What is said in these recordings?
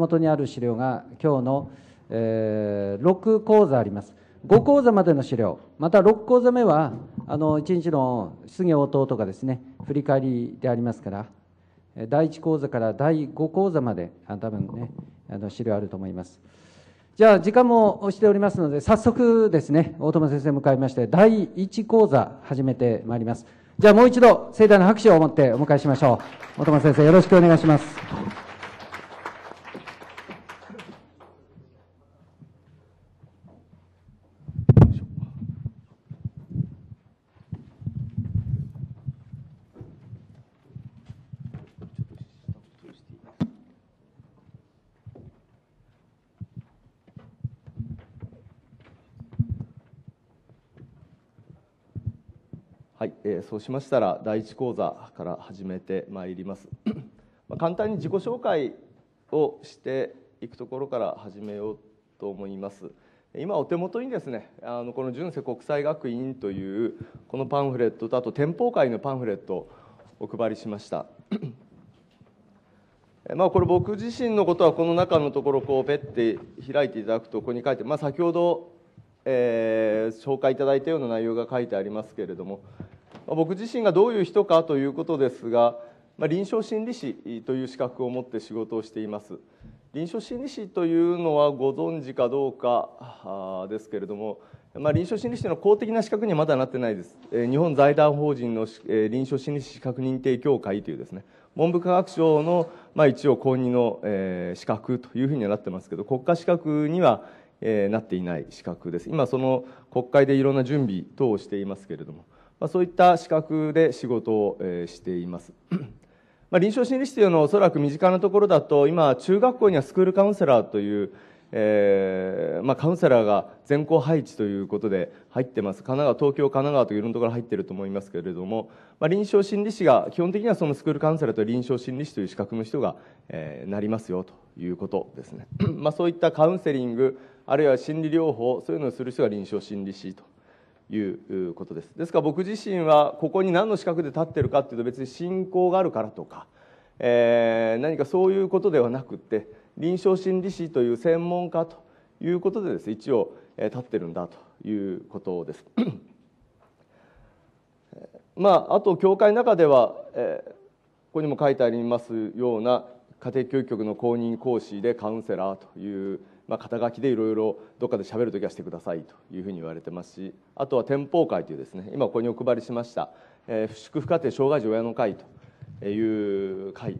元にある資料が今日の、えー、6講座あります。5講座までの資料、また6講座目は、あの1日の質疑応答とかですね、振り返りでありますから、第1講座から第5講座まで、あ多分ね、あの資料あると思います。じゃあ、時間も押しておりますので、早速ですね、大友先生向かいまして、第1講座、始めてまいります。じゃあ、もう一度、盛大な拍手を持ってお迎えしましょう。大友先生、よろしくお願いします。そうしましたら第一講座から始めてまいりますま簡単に自己紹介をしていくところから始めようと思います今お手元にですねあのこの純正国際学院というこのパンフレットとあと店舗会のパンフレットをお配りしましたまあこれ僕自身のことはこの中のところこうペッて開いていただくとここに書いて、まあ、先ほどえー、紹介いただいたような内容が書いてありますけれども、僕自身がどういう人かということですが、まあ、臨床心理士という資格を持って仕事をしています臨床心理士というのはご存知かどうかですけれども、まあ、臨床心理士の公的な資格にはまだなってないです、え日本財団法人の、え臨床心理士資格認定協会というですね文部科学省の、まあ、一応公認の、え資格というふうにはなってますけど国家資格には、えなっていない資格です今その国会でいろんな準備等をしていますけれどもまあ、そういった資格で仕事を、えしています。まあ、臨床心理士というのはおそらく身近なところだと今中学校にはスクールカウンセラーという、えーまあ、カウンセラーが全校配置ということで入ってます神奈川東京神奈川というろんなところ入っていると思いますけれども、まあ、臨床心理士が基本的にはそのスクールカウンセラーと臨床心理士という資格の人が、えー、なりますよということですね、まあ、そういったカウンセリングあるいは心理療法そういうのをする人が臨床心理士ということですですから僕自身はここに何の資格で立ってるかっていうと別に信仰があるからとか、えー、何かそういうことではなくって臨床心理士という専門家ということでです、ね、一応立ってるんだということです。まあ、あと教会の中では、えー、ここにも書いてありますような家庭教育局の公認講師でカウンセラーというまあ、肩書きでいろいろどっかで喋るときはしてくださいというふうに言われてますしあとは天保会というですね今ここにお配りしました、えー、祝福家庭障害児親の会という会、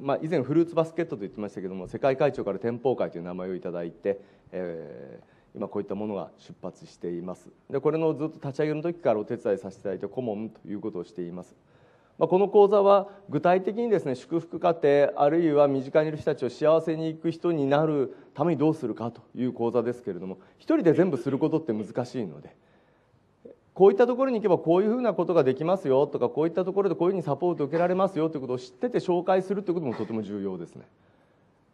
まあ、以前フルーツバスケットと言ってましたけども世界会長から天保会という名前をいただいて、えー、今こういったものが出発していますでこれのずっと立ち上げの時からお手伝いさせていただいて顧問ということをしていますまあ、この講座は具体的にですね祝福家庭あるいは身近にいる人たちを幸せに行く人になるためにどうするかという講座ですけれども一人で全部することって難しいので。こういったところに行けばこういうふうなことができますよとかこういったところでこういうふうにサポート受けられますよということを知ってて紹介するということもとても重要ですね。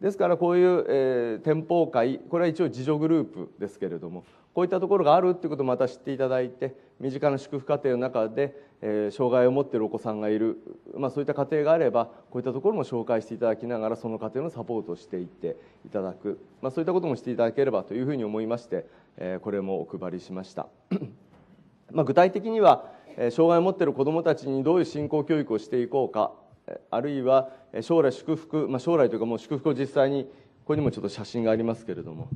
ですからこういう、えー、店舗会これは一応自助グループですけれどもこういったところがあるっていうことをまた知っていただいて身近な祝福家庭の中で、えー、障害を持っているお子さんがいる、まあ、そういった家庭があればこういったところも紹介していただきながらその家庭のサポートをしていっていただく、まあ、そういったこともしていただければというふうに思いまして、えー、これもお配りしました。まあ具体的には障害を持っている子どもたちにどういう信仰教育をしていこうかあるいは将来祝福、まあ、将来というかもう祝福を実際にここにもちょっと写真がありますけれども、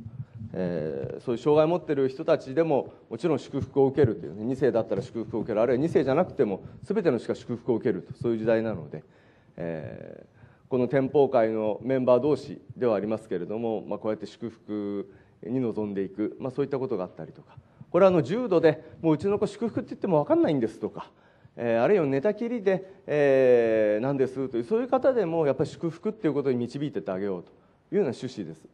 えー、そういう障害を持っている人たちでももちろん祝福を受けるという、ね、2世だったら祝福を受けるあるいは2世じゃなくても全ての人が祝福を受けるとそういう時代なので、えー、この天保会のメンバー同士ではありますけれども、まあ、こうやって祝福に臨んでいく、まあ、そういったことがあったりとかこれはあの重度でもううちの子祝福って言っても分かんないんですとか。えー、あるいは寝たきりで、えー、なんですというそういう方でもやっぱり祝福っていうことに導いてってあげようというような趣旨です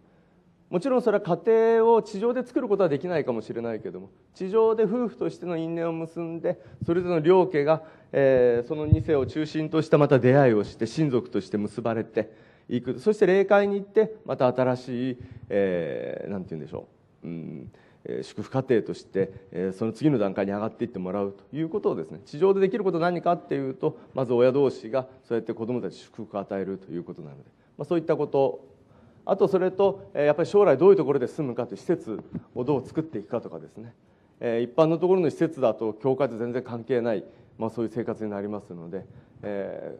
もちろんそれは家庭を地上で作ることはできないかもしれないけども地上で夫婦としての因縁を結んでそれぞれの両家が、えー、その2世を中心としたまた出会いをして親族として結ばれていくそして霊界に行ってまた新しい何、えー、て言うんでしょう、うん、祝福家庭としてその次の段階に上がっていってもらうということをですね地上でできること何かっていうとまず親同士がそうやって子どもたち祝福を与えるということなので、まあ、そういったことあとそれとやっぱり将来どういうところで住むかという施設をどう作っていくかとかですね一般のところの施設だと教会と全然関係ないまあ、そういう生活になりますので、え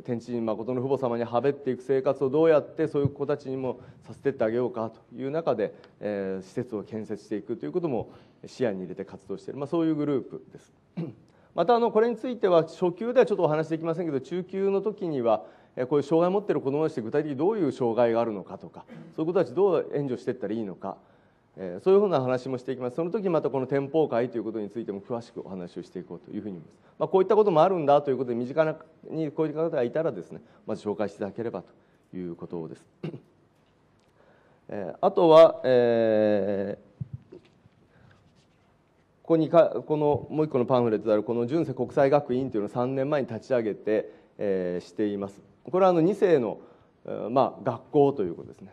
ー、天地誠の父母様にはべっていく生活をどうやってそういう子たちにもさせてってあげようかという中で、えー、施設を建設していくということも視野に入れて活動している、まあ、そういうグループです。またあのこれについては初級ではちょっとお話できませんけど中級の時にはこういう障害を持っている子どもたちって具体的にどういう障害があるのかとかそういう子たちどう援助していったらいいのかえそういうふうな話もしていきますその時またこの天保会ということについても詳しくお話をしていこうというふうに思います、まあ、こういったこともあるんだということで身近なにこういった方がいたらですねまず紹介していただければということです、えあとは、えー、ここにかこのもう一個のパンフレットであるこの純正国際学院というのを3年前に立ち上げて、えー、していますこれはあの2世の、まあ、学校ということですね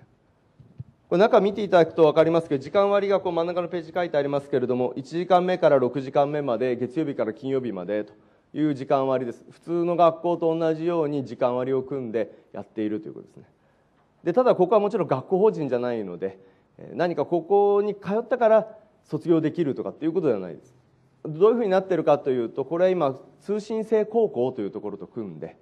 これ中見ていただくと分かりますけど時間割がこう真ん中のページ書いてありますけれども1時間目から6時間目まで月曜日から金曜日までという時間割です普通の学校と同じように時間割を組んでやっているということですねでただここはもちろん学校法人じゃないので何かここに通ったから卒業できるとかっていうことではないですどういうふうになってるかというとこれは今通信制高校というところと組んで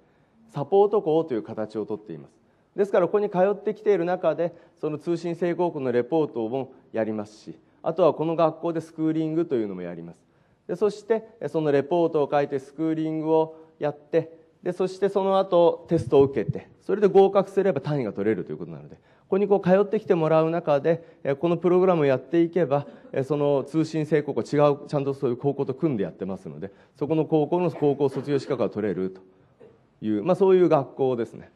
サポート校という形をとっていますですからここに通ってきている中でその通信制高校のレポートもやりますしあとはこの学校でスクーリングというのもやりますでそしてそのレポートを書いてスクーリングをやってでそしてその後テストを受けてそれで合格すれば単位が取れるということなのでここにこう通ってきてもらう中でこのプログラムをやっていけばその通信制高校違うちゃんとそういう高校と組んでやってますのでそこの高校の高校卒業資格が取れるという、まあ、そういう学校ですね。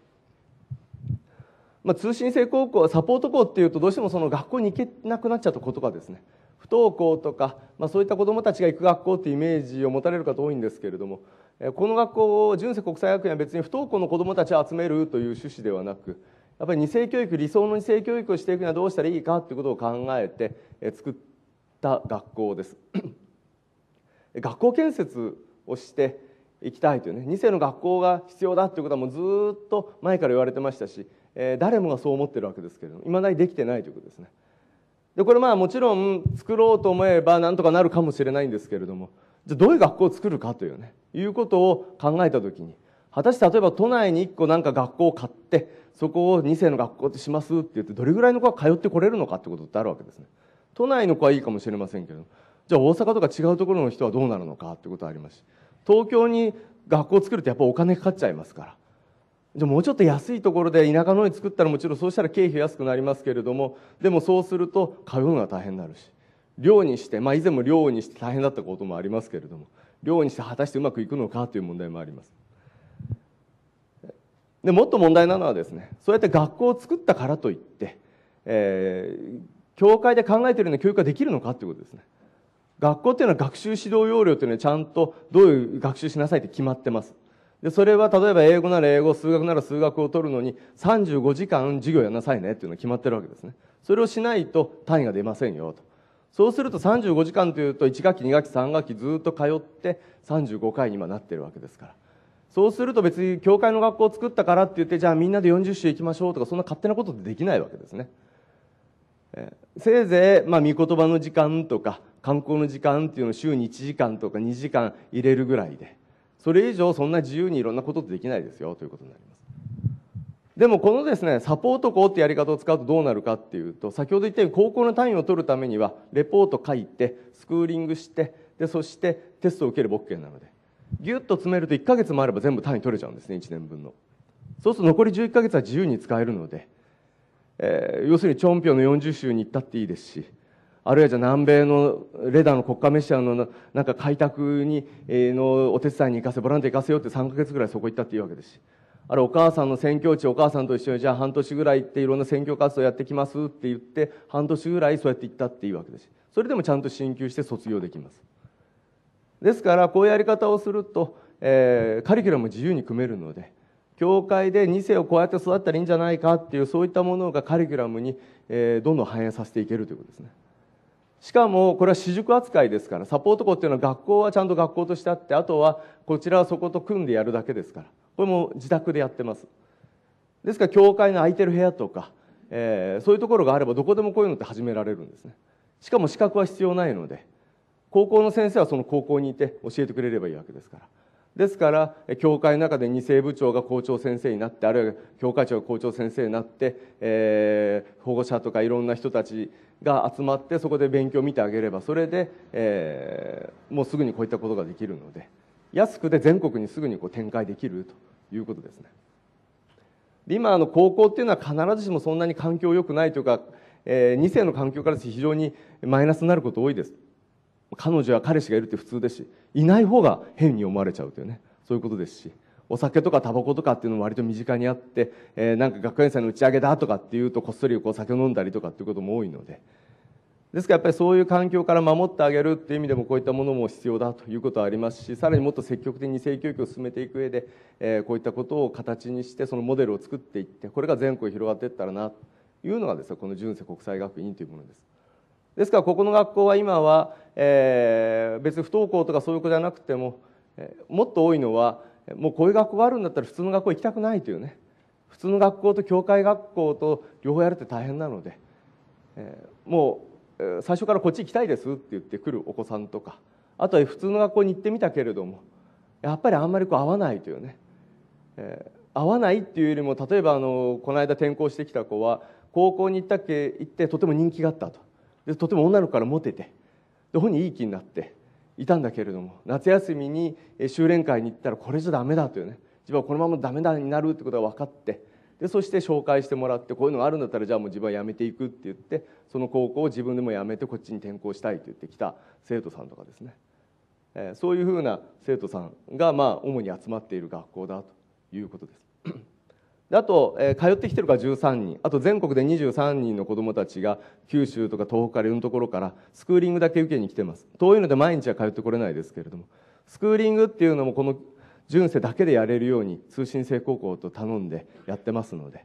まあ、通信制高校サポート校っていうとどうしてもその学校に行けなくなっちゃった子とかですね不登校とか、まあ、そういった子どもたちが行く学校っていうイメージを持たれる方多いんですけれどもこの学校を純正国際学園は別に不登校の子どもたちを集めるという趣旨ではなくやっぱり二世教育理想の二世教育をしていくにはどうしたらいいかということを考えて作った学校です 学校建設をしていきたいというね二世の学校が必要だということはもうずっと前から言われてましたしえ誰もがそう思ってるわけですけれどもいまだにできてないということですねでこれまあもちろん作ろうと思えばなんとかなるかもしれないんですけれどもじゃあどういう学校を作るかというねいうことを考えた時に果たして例えば都内に1個なんか学校を買ってそこを2世の学校ってしますって言ってどれぐらいの子が通ってこれるのかってことってあるわけですね都内の子はいいかもしれませんけどじゃあ大阪とか違うところの人はどうなるのかってことはありますし東京に学校を作るとやっぱお金かかっちゃいますからじゃもうちょっと安いところで田舎の方に作ったらもちろんそうしたら経費安くなりますけれどもでもそうすると買うのが大変になるし量にして、まあ、以前も量にして大変だったこともありますけれども量にして果たしてうまくいくのかという問題もありますでもっと問題なのはですねそうやって学校を作ったからといって、えー、教会で考えているような教育ができるのかということですね学校っていうのは学習指導要領というのはちゃんとどういう学習しなさいって決まってますでそれは例えば英語なら英語数学なら数学を取るのに35時間授業やんなさいねっていうのが決まってるわけですねそれをしないと単位が出ませんよとそうすると35時間というと1学期2学期3学期ずっと通って35回に今なってるわけですからそうすると別に教会の学校を作ったからって言ってじゃあみんなで40週行きましょうとかそんな勝手なことってできないわけですね、えせいぜい、まあ、御言葉の時間とか観光の時間っていうのを週に1時間とか2時間入れるぐらいでそれ以上そんな自由にいろんなことってできないですよということになりますでもこのですねサポート校ってやり方を使うとどうなるかっていうと先ほど言ったように高校の単位を取るためにはレポート書いてスクーリングしてでそしてテストを受けるケーなのでぎゅっと詰めると1か月もあれば全部単位取れちゃうんですね1年分のそうすると残り11か月は自由に使えるので、えー、要するにチョンピョンの40週に行ったっていいですしあるいはじゃ南米のレダーの国家メシアのなんか開拓に、えのお手伝いに行かせボランティア行かせようって3か月ぐらいそこ行ったっていうわけですしあるお母さんの選挙地お母さんと一緒にじゃあ半年ぐらい行っていろんな選挙活動やってきますって言って半年ぐらいそうやって行ったっていうわけですそれでもちゃんと進級して卒業できますですからこういうやり方をすると、えー、カリキュラム自由に組めるので教会で2世をこうやって育ったらいいんじゃないかっていうそういったものがカリキュラムに、えー、どんどん反映させていけるということですね。しかも、これは私塾扱いですから、サポート校っていうのは学校はちゃんと学校としてあって、あとはこちらはそこと組んでやるだけですから、これも自宅でやってます。ですから、教会の空いてる部屋とか、えー、そういうところがあれば、どこでもこういうのって始められるんですね。しかも資格は必要ないので、高校の先生はその高校にいて教えてくれればいいわけですから。ですから教会の中で2世部長が校長先生になってあるいは教会長が校長先生になって、えー、保護者とかいろんな人たちが集まってそこで勉強を見てあげればそれで、えー、もうすぐにこういったことができるので安くて全国にすぐにこう展開できるということですね。で今あの高校っていうのは必ずしもそんなに環境良くないというか、えー、2世の環境からして非常にマイナスになること多いです。彼女や彼氏がいるって普通ですしいない方が変に思われちゃうというねそういうことですしお酒とかタバコとかっていうのも割と身近にあって、えー、なんか学園祭の打ち上げだとかっていうとこっそりこう酒を飲んだりとかっていうことも多いのでですからやっぱりそういう環境から守ってあげるっていう意味でもこういったものも必要だということはありますしさらにもっと積極的に性教育を進めていく上で、えー、こういったことを形にしてそのモデルを作っていってこれが全国に広がっていったらなというのがですねこの純正国際学院というものです。ですからここの学校は今は、えー、別に不登校とかそういう子じゃなくても、えー、もっと多いのはもうこういう学校があるんだったら普通の学校行きたくないというね普通の学校と教会学校と両方やるって大変なので、えー、もう最初からこっち行きたいですって言ってくるお子さんとかあとは普通の学校に行ってみたけれどもやっぱりあんまりこう合わないというね、えー、合わないっていうよりも例えばあのこの間転校してきた子は高校に行ったっけ行ってとても人気があったとでとても女の子からモテてで本人いい気になっていたんだけれども夏休みに修練会に行ったらこれじゃダメだというね自分はこのままダメだになるってことが分かってでそして紹介してもらってこういうのがあるんだったらじゃあもう自分は辞めていくって言ってその高校を自分でも辞めてこっちに転校したいって言ってきた生徒さんとかですね、えー、そういうふうな生徒さんがまあ主に集まっている学校だということです。であと、えー、通ってきてるから13人あと全国で23人の子どもたちが九州とか東北からいろんなところからスクーリングだけ受けに来てます遠いので毎日は通ってこれないですけれどもスクーリングっていうのもこの純正だけでやれるように通信制高校と頼んでやってますので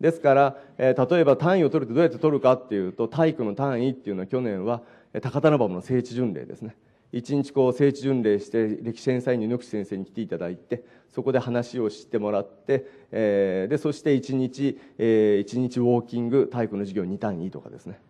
ですから、えー、例えば単位を取るってどうやって取るかっていうと体育の単位っていうのは去年は高田馬場の聖地巡礼ですね一日こう聖地巡礼して歴史連員に猪木先生に来ていただいてそこで話をしてもらって、えー、でそして一日、えー、1日ウォーキング体育の授業2単位とかですね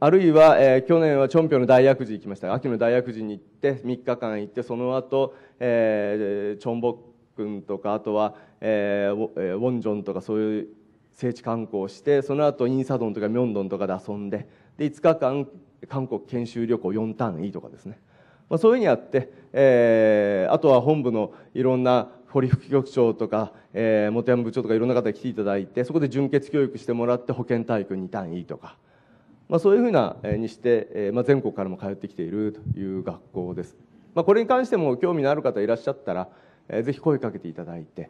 あるいは、えー、去年はチョンピョンの大悪寺行きました秋の大悪寺に行って3日間行ってその後、えー、チョンボックンとかあとは、えー、ウォンジョンとかそういう聖地観光してその後インサドンとかミョンドンとかで遊んでで5日間韓国研修旅行4単位とかですね、まあ、そういうふうにやって、えー、あとは本部のいろんな堀副局長とか、えー、本山部長とかいろんな方に来ていただいてそこで純血教育してもらって保健体育2単位とか、まあ、そういうふうな、えー、にして、えーまあ、全国からも通ってきているという学校です、まあ、これに関しても興味のある方いらっしゃったら、えー、ぜひ声かけていただいて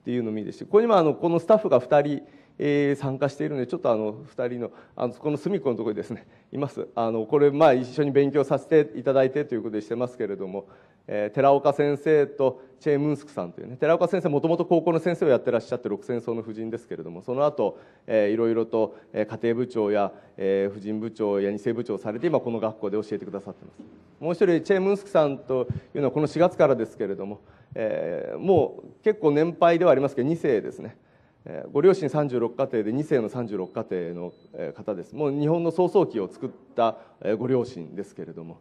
っていうのもいいですしここにもあのこのスタッフが2人えー、参加しているのでちょっとあの2人のあのそこの隅っこのところにですね いますあのこれまあ一緒に勉強させていただいてということでしてますけれども、えー、寺岡先生とチェ・ムンスクさんというね寺岡先生もともと高校の先生をやってらっしゃって六戦争の婦人ですけれどもその後、えー、いろいろと家庭部長や、えー、婦人部長や二世部長をされて今この学校で教えてくださってますもう一人チェ・ムンスクさんというのはこの4月からですけれども、えー、もう結構年配ではありますけど2世ですねご両親36家庭で2世の36家庭の方ですもう日本の創期を作ったご両親ですけれども、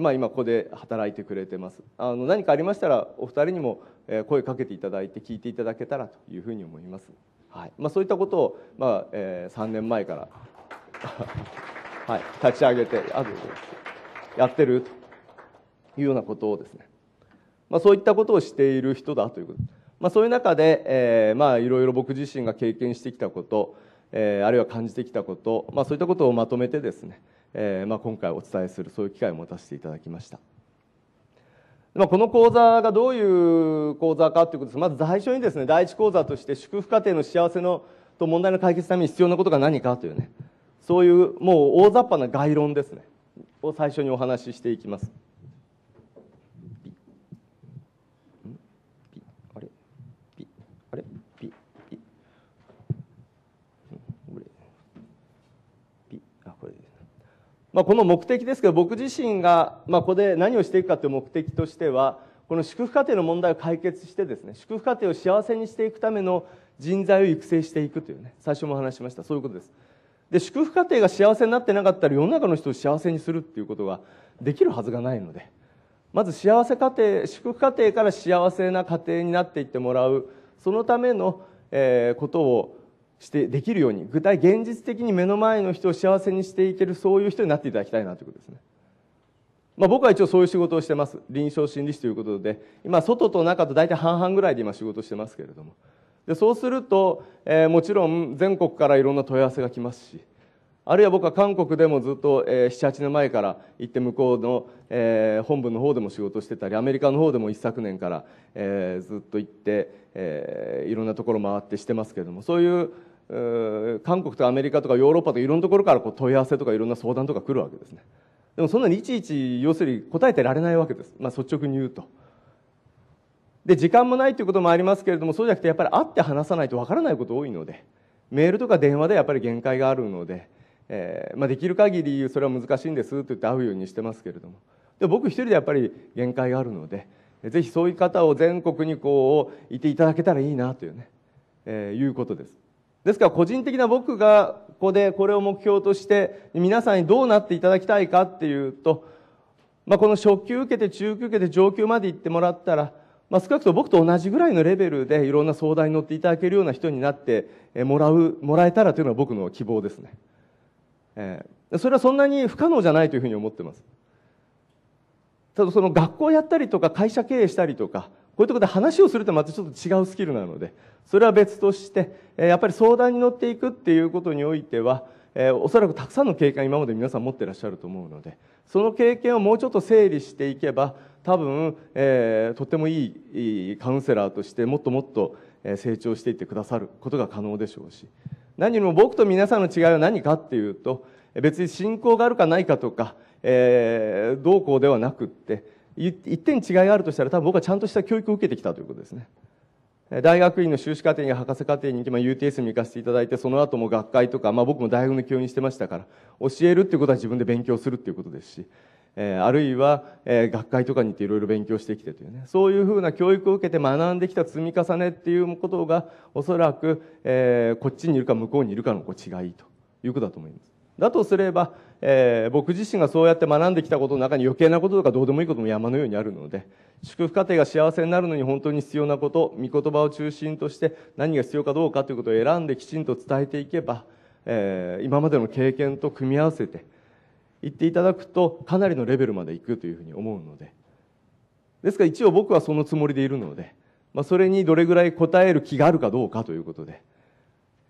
まあ、今ここで働いてくれてますあの何かありましたらお二人にも声かけていただいて聞いていただけたらというふうに思います、はいまあ、そういったことを、まあえー、3年前から はい、立ち上げてあやってるというようなことをですね、まあ、そういったことをしている人だということまあ、そういう中で、えーまあ、いろいろ僕自身が経験してきたこと、えー、あるいは感じてきたこと、まあ、そういったことをまとめてですね、えーまあ、今回お伝えするそういう機会を持たせていただきました。まあ、この講座がどういう講座かということですまず最初にですね第一講座として祝福家庭の幸せのと問題の解決のために必要なことが何かというねそういうもう大雑把な概論ですねを最初にお話ししていきます。まあ、この目的ですけど、僕自身が、まあ、ここで何をしていくかという目的としては、この祝福家庭の問題を解決してですね、祝福家庭を幸せにしていくための人材を育成していくというね、最初も話しました。そういうことです。で、祝福家庭が幸せになってなかったら世の中の人を幸せにするっていうことができるはずがないので、まず幸せ家庭、祝福家庭から幸せな家庭になっていってもらう、そのための、えー、ことをしてできるように具体現実的に目の前の人を幸せにしていけるそういう人になっていただきたいなということですね、まあ、僕は一応そういう仕事をしてます臨床心理士ということで今外と中と大体半々ぐらいで今仕事してますけれどもでそうすると、えー、もちろん全国からいろんな問い合わせが来ますしあるいは僕は韓国でもずっと、えー、78年前から行って向こうの、えー、本部の方でも仕事してたりアメリカの方でも一昨年から、えー、ずっと行って、えー、いろんなところ回ってしてますけれどもそういう、韓国とアメリカとかヨーロッパとかいろんなところからこう問い合わせとかいろんな相談とか来るわけですねでもそんなにいちいち要するに答えてられないわけです、まあ、率直に言うとで時間もないということもありますけれどもそうじゃなくてやっぱり会って話さないとわからないこと多いのでメールとか電話でやっぱり限界があるので、えーまあ、できる限りそれは難しいんですと言って会うようにしてますけれどもで僕一人でやっぱり限界があるのでぜひそういう方を全国にこういていただけたらいいなというね、えー、いうことですですから個人的な僕がここでこれを目標として皆さんにどうなっていただきたいかっていうと、まあ、この初級受けて中級受けて上級まで行ってもらったら、まあ、少なくとも僕と同じぐらいのレベルでいろんな相談に乗っていただけるような人になってもらうもらえたらというのは僕の希望ですね、えー、それはそんなに不可能じゃないというふうに思ってますただその学校やったりとか会社経営したりとかこういうところで話をするってまたちょっと違うスキルなので、それは別として、やっぱり相談に乗っていくっていうことにおいては、えおそらくたくさんの経験今まで皆さん持ってらっしゃると思うので、その経験をもうちょっと整理していけば、多分、えー、とてもいいカウンセラーとしてもっともっと成長していってくださることが可能でしょうし、何よりも僕と皆さんの違いは何かっていうと、別に信仰があるかないかとか、えー、どうこうではなくって、一点違いがあるとしたら多分僕はちゃんとした教育を受けてきたということですね大学院の修士課程や博士課程に行き、まあ、UTS に行かせていただいてその後も学会とか、まあ、僕も大学の教員してましたから教えるっていうことは自分で勉強するっていうことですし、えー、あるいは、えー、学会とかに行っていろいろ勉強してきてというねそういうふうな教育を受けて学んできた積み重ねっていうことがおそらく、えー、こっちにいるか向こうにいるかのこう違いということだと思います。だとすれば、えー、僕自身がそうやって学んできたことの中に余計なこととかどうでもいいことも山のようにあるので祝福家庭が幸せになるのに本当に必要なこと御言葉を中心として何が必要かどうかということを選んできちんと伝えていけば、えー、今までの経験と組み合わせて言っていただくとかなりのレベルまでいくというふうに思うのでですから一応僕はそのつもりでいるので、まあ、それにどれぐらい応える気があるかどうかということで、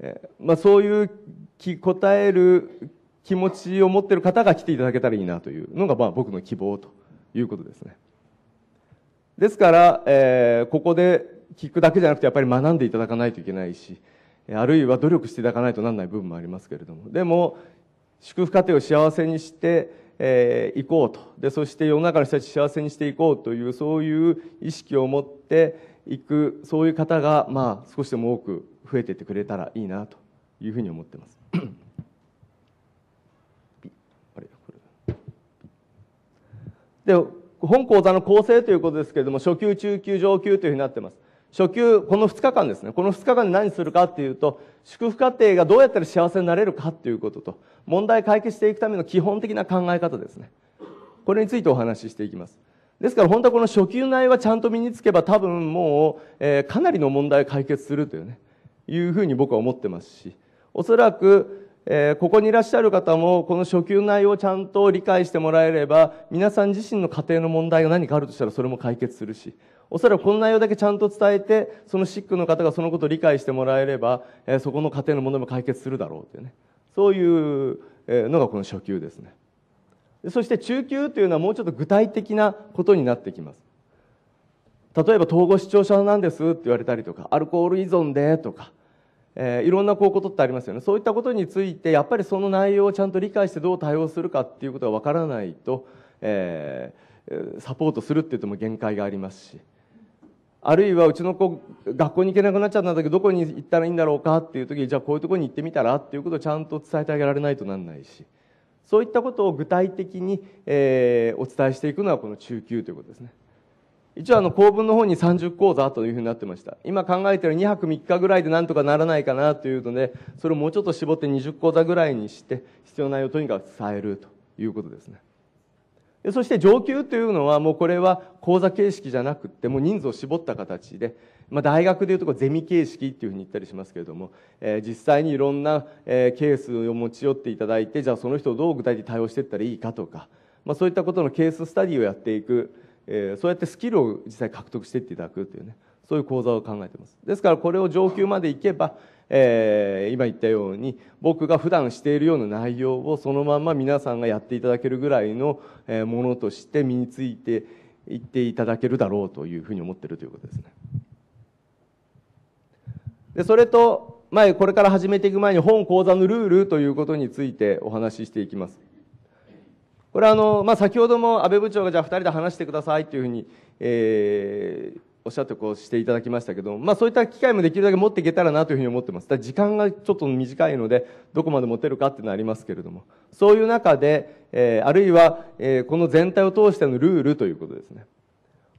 えーまあ、そういうき答える気持ちを持ってる方が来ていただけたらいいなというのが、まあ、僕の希望ということですね。ですから、えー、ここで聞くだけじゃなくてやっぱり学んでいただかないといけないし、あるいは努力していただかないとならない部分もありますけれども、でも、祝福家庭を幸せにして、えー、いこうとで、そして世の中の人たち幸せにしていこうという、そういう意識を持っていく、そういう方が、まあ、少しでも多く増えていってくれたらいいなというふうに思ってます。で本講座の構成ということですけれども初級中級上級というふうになってます初級この2日間ですねこの2日間で何するかっていうと祝福家庭がどうやったら幸せになれるかということと問題解決していくための基本的な考え方ですねこれについてお話ししていきますですから本当はこの初級内はちゃんと身につけば多分もう、えー、かなりの問題解決するというねいうふうに僕は思ってますしおそらく、えー、ここにいらっしゃる方も、この初級内容をちゃんと理解してもらえれば、皆さん自身の家庭の問題が何かあるとしたらそれも解決するし、おそらくこの内容だけちゃんと伝えて、そのシックの方がそのことを理解してもらえれば、えー、そこの家庭の問題も解決するだろうというね。そういうのがこの初級ですね。そして中級というのはもうちょっと具体的なことになってきます。例えば統合失調症なんですって言われたりとか、アルコール依存でとか、えー、いろんなこうことってありますよねそういったことについてやっぱりその内容をちゃんと理解してどう対応するかっていうことが分からないと、えー、サポートするって言っても限界がありますしあるいはうちの子学校に行けなくなっちゃったんだけどどこに行ったらいいんだろうかっていう時にじゃあこういうとこに行ってみたらっていうことをちゃんと伝えてあげられないとなんないしそういったことを具体的に、えー、お伝えしていくのはこの中級ということですね。一応あの公文の方に30講座というふうになってました。今考えている2泊3日ぐらいでなんとかならないかなというので、それをもうちょっと絞って20講座ぐらいにして、必要内容をとにかく伝えるということですね。でそして上級というのはもうこれは講座形式じゃなくて、もう人数を絞った形で、まあ、大学でいうとこゼミ形式っていうふうに言ったりしますけれども、えー、実際にいろんな、えー、ケースを持ち寄っていただいて、じゃあその人をどう具体的に対応していったらいいかとか、まあ、そういったことのケーススタディをやっていく、えー、そうやってスキルを実際獲得していっていただくというねそういう講座を考えていますですからこれを上級までいけば、えー、今言ったように僕が普段しているような内容をそのまま皆さんがやっていただけるぐらいのものとして身についていっていただけるだろうというふうに思っているということですね。でそれと前これから始めていく前に本講座のルールということについてお話ししていきます。これはあの、まあ、先ほども安倍部長がじゃあ2人で話してくださいというふうに、えー、おっしゃってこうしていただきましたけど、まあ、そういった機会もできるだけ持っていけたらなというふうに思ってます。だ時間がちょっと短いので、どこまで持てるかっていうのはありますけれども、そういう中で、えー、あるいは、えー、この全体を通してのルールということですね。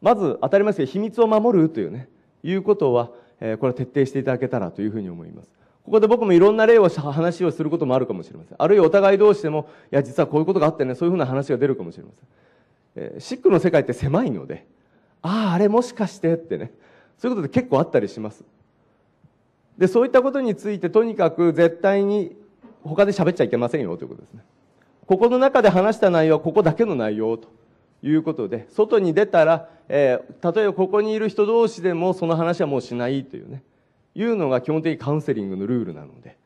まず、当たり前ですけど、秘密を守るというね、いうことは、えー、これは徹底していただけたらというふうに思います。ここで僕もいろんな例を話をすることもあるかもしれません。あるいはお互い同士でも、いや、実はこういうことがあってね、そういうふうな話が出るかもしれません。えー、シックの世界って狭いので、ああ、あれもしかしてってね、そういうことで結構あったりします。で、そういったことについて、とにかく絶対に他で喋っちゃいけませんよということですね。ここの中で話した内容はここだけの内容ということで、外に出たら、えー、例えばここにいる人同士でもその話はもうしないというね。いうのが基本的にカウンセリングのルールなので。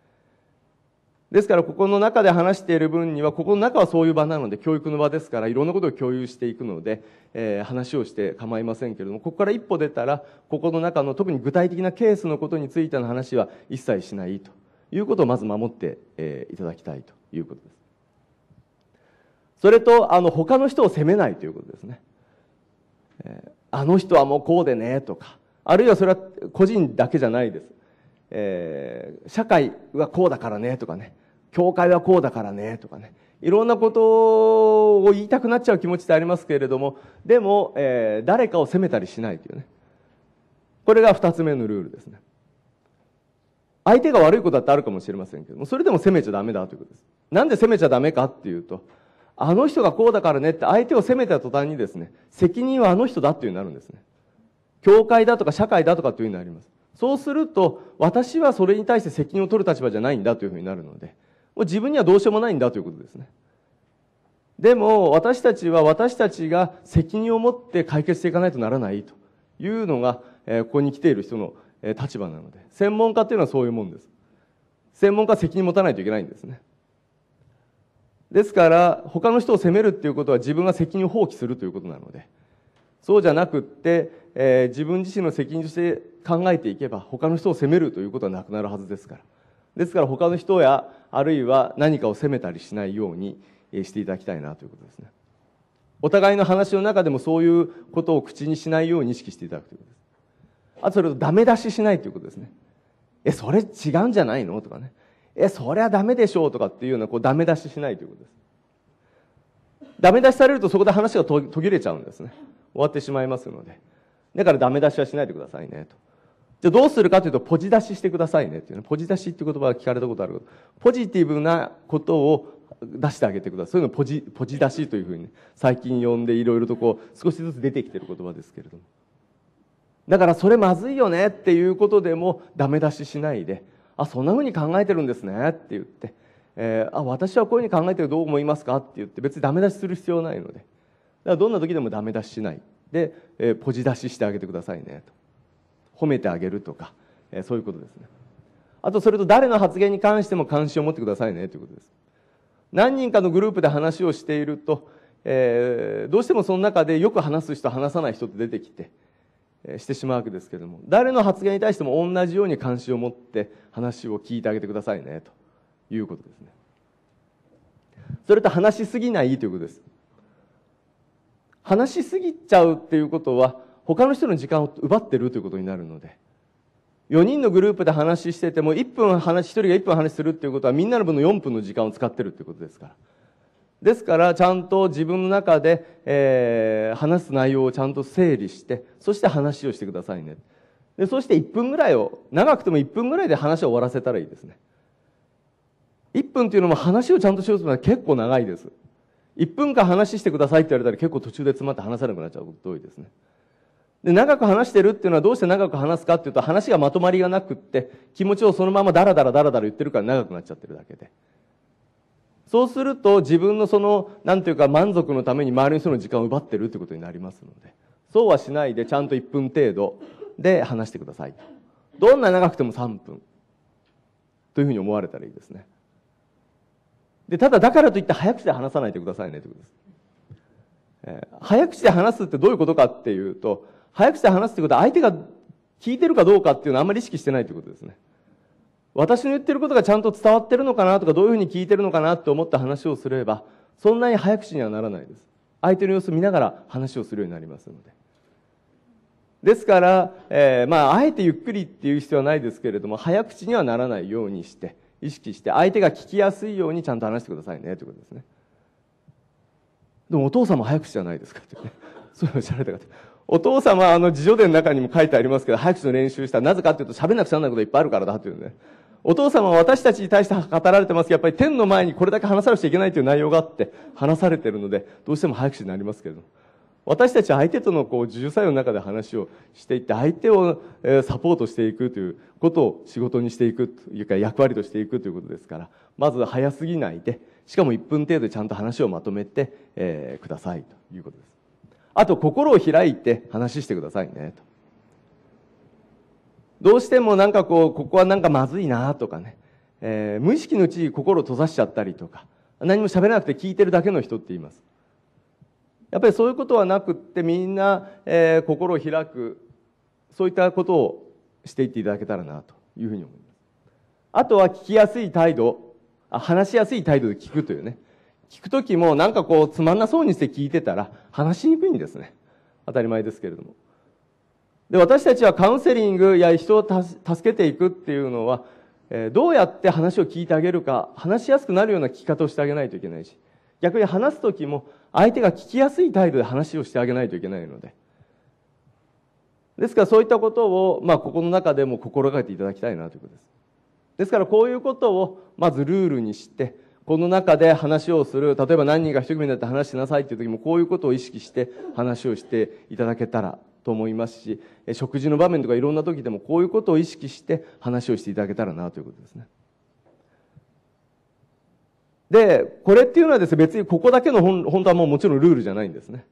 ですから、ここの中で話している分には、ここの中はそういう場なので、教育の場ですから、いろんなことを共有していくので、えー、話をして構いませんけれども、ここから一歩出たら、ここの中の特に具体的なケースのことについての話は一切しないということをまず守って、えー、いただきたいということです。それと、あの、他の人を責めないということですね。えー、あの人はもうこうでね、とか、あるいはそれは個人だけじゃないです。えー、社会はこうだからねとかね、教会はこうだからねとかね、いろんなことを言いたくなっちゃう気持ちってありますけれども、でも、えー、誰かを責めたりしないというね。これが二つ目のルールですね。相手が悪いことだってあるかもしれませんけども、それでも責めちゃダメだということです。なんで責めちゃダメかっていうと、あの人がこうだからねって相手を責めた途端にですね、責任はあの人だっていうになるんですね。教会だとか社会だとかというのがあります。そうすると、私はそれに対して責任を取る立場じゃないんだというふうになるので、もう自分にはどうしようもないんだということですね。でも、私たちは私たちが責任を持って解決していかないとならないというのが、えここに来ている人の、え立場なので、専門家というのはそういうもんです。専門家は責任持たないといけないんですね。ですから、他の人を責めるということは自分が責任を放棄するということなので、そうじゃなくって、えー、自分自身の責任として考えていけば他の人を責めるということはなくなるはずですからですから他の人やあるいは何かを責めたりしないようにしていただきたいなということですねお互いの話の中でもそういうことを口にしないように意識していただくということですあとそれをダメ出ししないということですねえそれ違うんじゃないのとかねえそりゃダメでしょうとかっていうようなこうダメ出ししないということですダメ出しされるとそこで話が途切れちゃうんですね終わってしまいますのでだからダメ出しはしないでくださいねとじゃあどうするかというとポジ出ししてくださいねっていうねポジ出しっていう言葉は聞かれたことあるけどポジティブなことを出してあげてくださいそういうのをポジポジ出しというふうに、ね、最近呼んでいろいろとこう少しずつ出てきてる言葉ですけれどもだからそれまずいよねっていうことでもダメ出ししないであそんなふうに考えてるんですねって言って、えー、あ私はこういうふうに考えてるどう思いますかって言って別にダメ出しする必要ないので。だからどんな時でもダメ出ししないで、えポジ出ししてあげてくださいねと褒めてあげるとか、えそういうことですねあとそれと誰の発言に関しても関心を持ってくださいねということです何人かのグループで話をしていると、えー、どうしてもその中でよく話す人話さない人って出てきて、えしてしまうわけですけれども誰の発言に対しても同じように関心を持って話を聞いてあげてくださいねということですねそれと話しすぎないということです話しすぎちゃうっていうことは他の人の時間を奪ってるということになるので4人のグループで話してても1分話1人が1分話するっていうことはみんなの分の4分の時間を使ってるっていうことですからですからちゃんと自分の中で、えー、話す内容をちゃんと整理してそして話をしてくださいねでそして1分ぐらいを長くても1分ぐらいで話を終わらせたらいいですね1分っていうのも話をちゃんとしようとするのは結構長いです1分間話してくださいって言われたら結構途中で詰まって話さなくなっちゃうこと多いですね。で、長く話してるっていうのはどうして長く話すかっていうと話がまとまりがなくって気持ちをそのままダラダラダラダラ言ってるから長くなっちゃってるだけで。そうすると自分のその、なんていうか満足のために周りの人の時間を奪ってるってことになりますので、そうはしないでちゃんと1分程度で話してください。どんな長くても3分。というふうに思われたらいいですね。で、ただだからといって早口で話さないでくださいねということです。えー、早口で話すってどういうことかっていうと、早口で話すってことは相手が聞いてるかどうかっていうのはあんまり意識してないということですね。私の言ってることがちゃんと伝わってるのかなとか、どういうふうに聞いてるのかなと思った話をすれば、そんなに早口にはならないです。相手の様子を見ながら話をするようになりますので。ですから、えー、まあ、あえてゆっくりっていう必要はないですけれども、早口にはならないようにして、意識して相手が聞きやすいようにちゃんと話してくださいねということですねでもお父様早口じゃないですかって そういうのおっしゃられた方お父様あの自叙伝の中にも書いてありますけど早口の練習したなぜかっていうと喋んなくちゃならないこといっぱいあるからだというねお父様は私たちに対して語られてますけどやっぱり天の前にこれだけ話さなくちゃいけないという内容があって話されてるのでどうしても早口になりますけれども私たち相手とのこう自由作用の中で話をしていって相手をサポートしていくということを仕事にしていくというか役割としていくということですからまず早すぎないでしかも1分程度ちゃんと話をまとめて、えくださいということですあと心を開いて話してくださいねとどうしてもなんかこうここはなんかまずいなとかね、えー、無意識のうちに心を閉ざしちゃったりとか何も喋らなくて聞いてるだけの人っていますやっぱりそういうことはなくってみんな、えー、心を開くそういったことをしていっていただけたらなというふうに思いますあとは聞きやすい態度あ話しやすい態度で聞くというね聞く時もなんかこうつまんなそうにして聞いてたら話しにくいんですね当たり前ですけれどもで私たちはカウンセリングや人を助けていくっていうのは、えー、どうやって話を聞いてあげるか話しやすくなるような聞き方をしてあげないといけないし逆に話す時も相手が聞きやすい態度で話をしてあげないといけないのでですからそういったことを、まあ、ここの中でも心がけていただきたいなということですですからこういうことをまずルールにしてこの中で話をする例えば何人か一組になって話しなさいっていう時もこういうことを意識して話をしていただけたらと思いますし食事の場面とかいろんな時でもこういうことを意識して話をしていただけたらなということですね。で、これっていうのはですね、別にここだけの本当はもうもちろんルールじゃないんですね。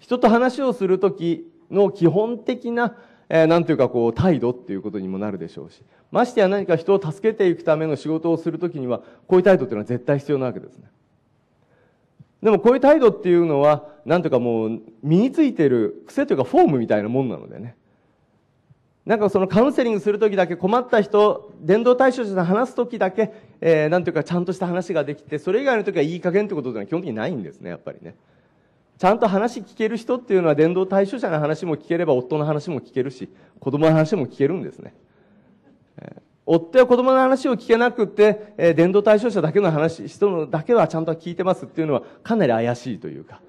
人と話をするときの基本的な、えー、なんていうかこう、態度っていうことにもなるでしょうし、ましてや何か人を助けていくための仕事をするときには、こういう態度っていうのは絶対必要なわけですね。でもこういう態度っていうのは、なんとかもう身についてる癖というかフォームみたいなもんなのでね。なんかそのカウンセリングするときだけ困った人、伝道対象者と話すときだけ、えー、なんていうかちゃんとした話ができて、それ以外のときはいい加減ってことでは基本的にないんですね、やっぱりね。ちゃんと話聞ける人っていうのは伝道対象者の話も聞ければ夫の話も聞けるし、子供の話も聞けるんですね。えー、夫や子供の話を聞けなくて、えー、伝道対象者だけの話、人のだけはちゃんと聞いてますっていうのはかなり怪しいというか、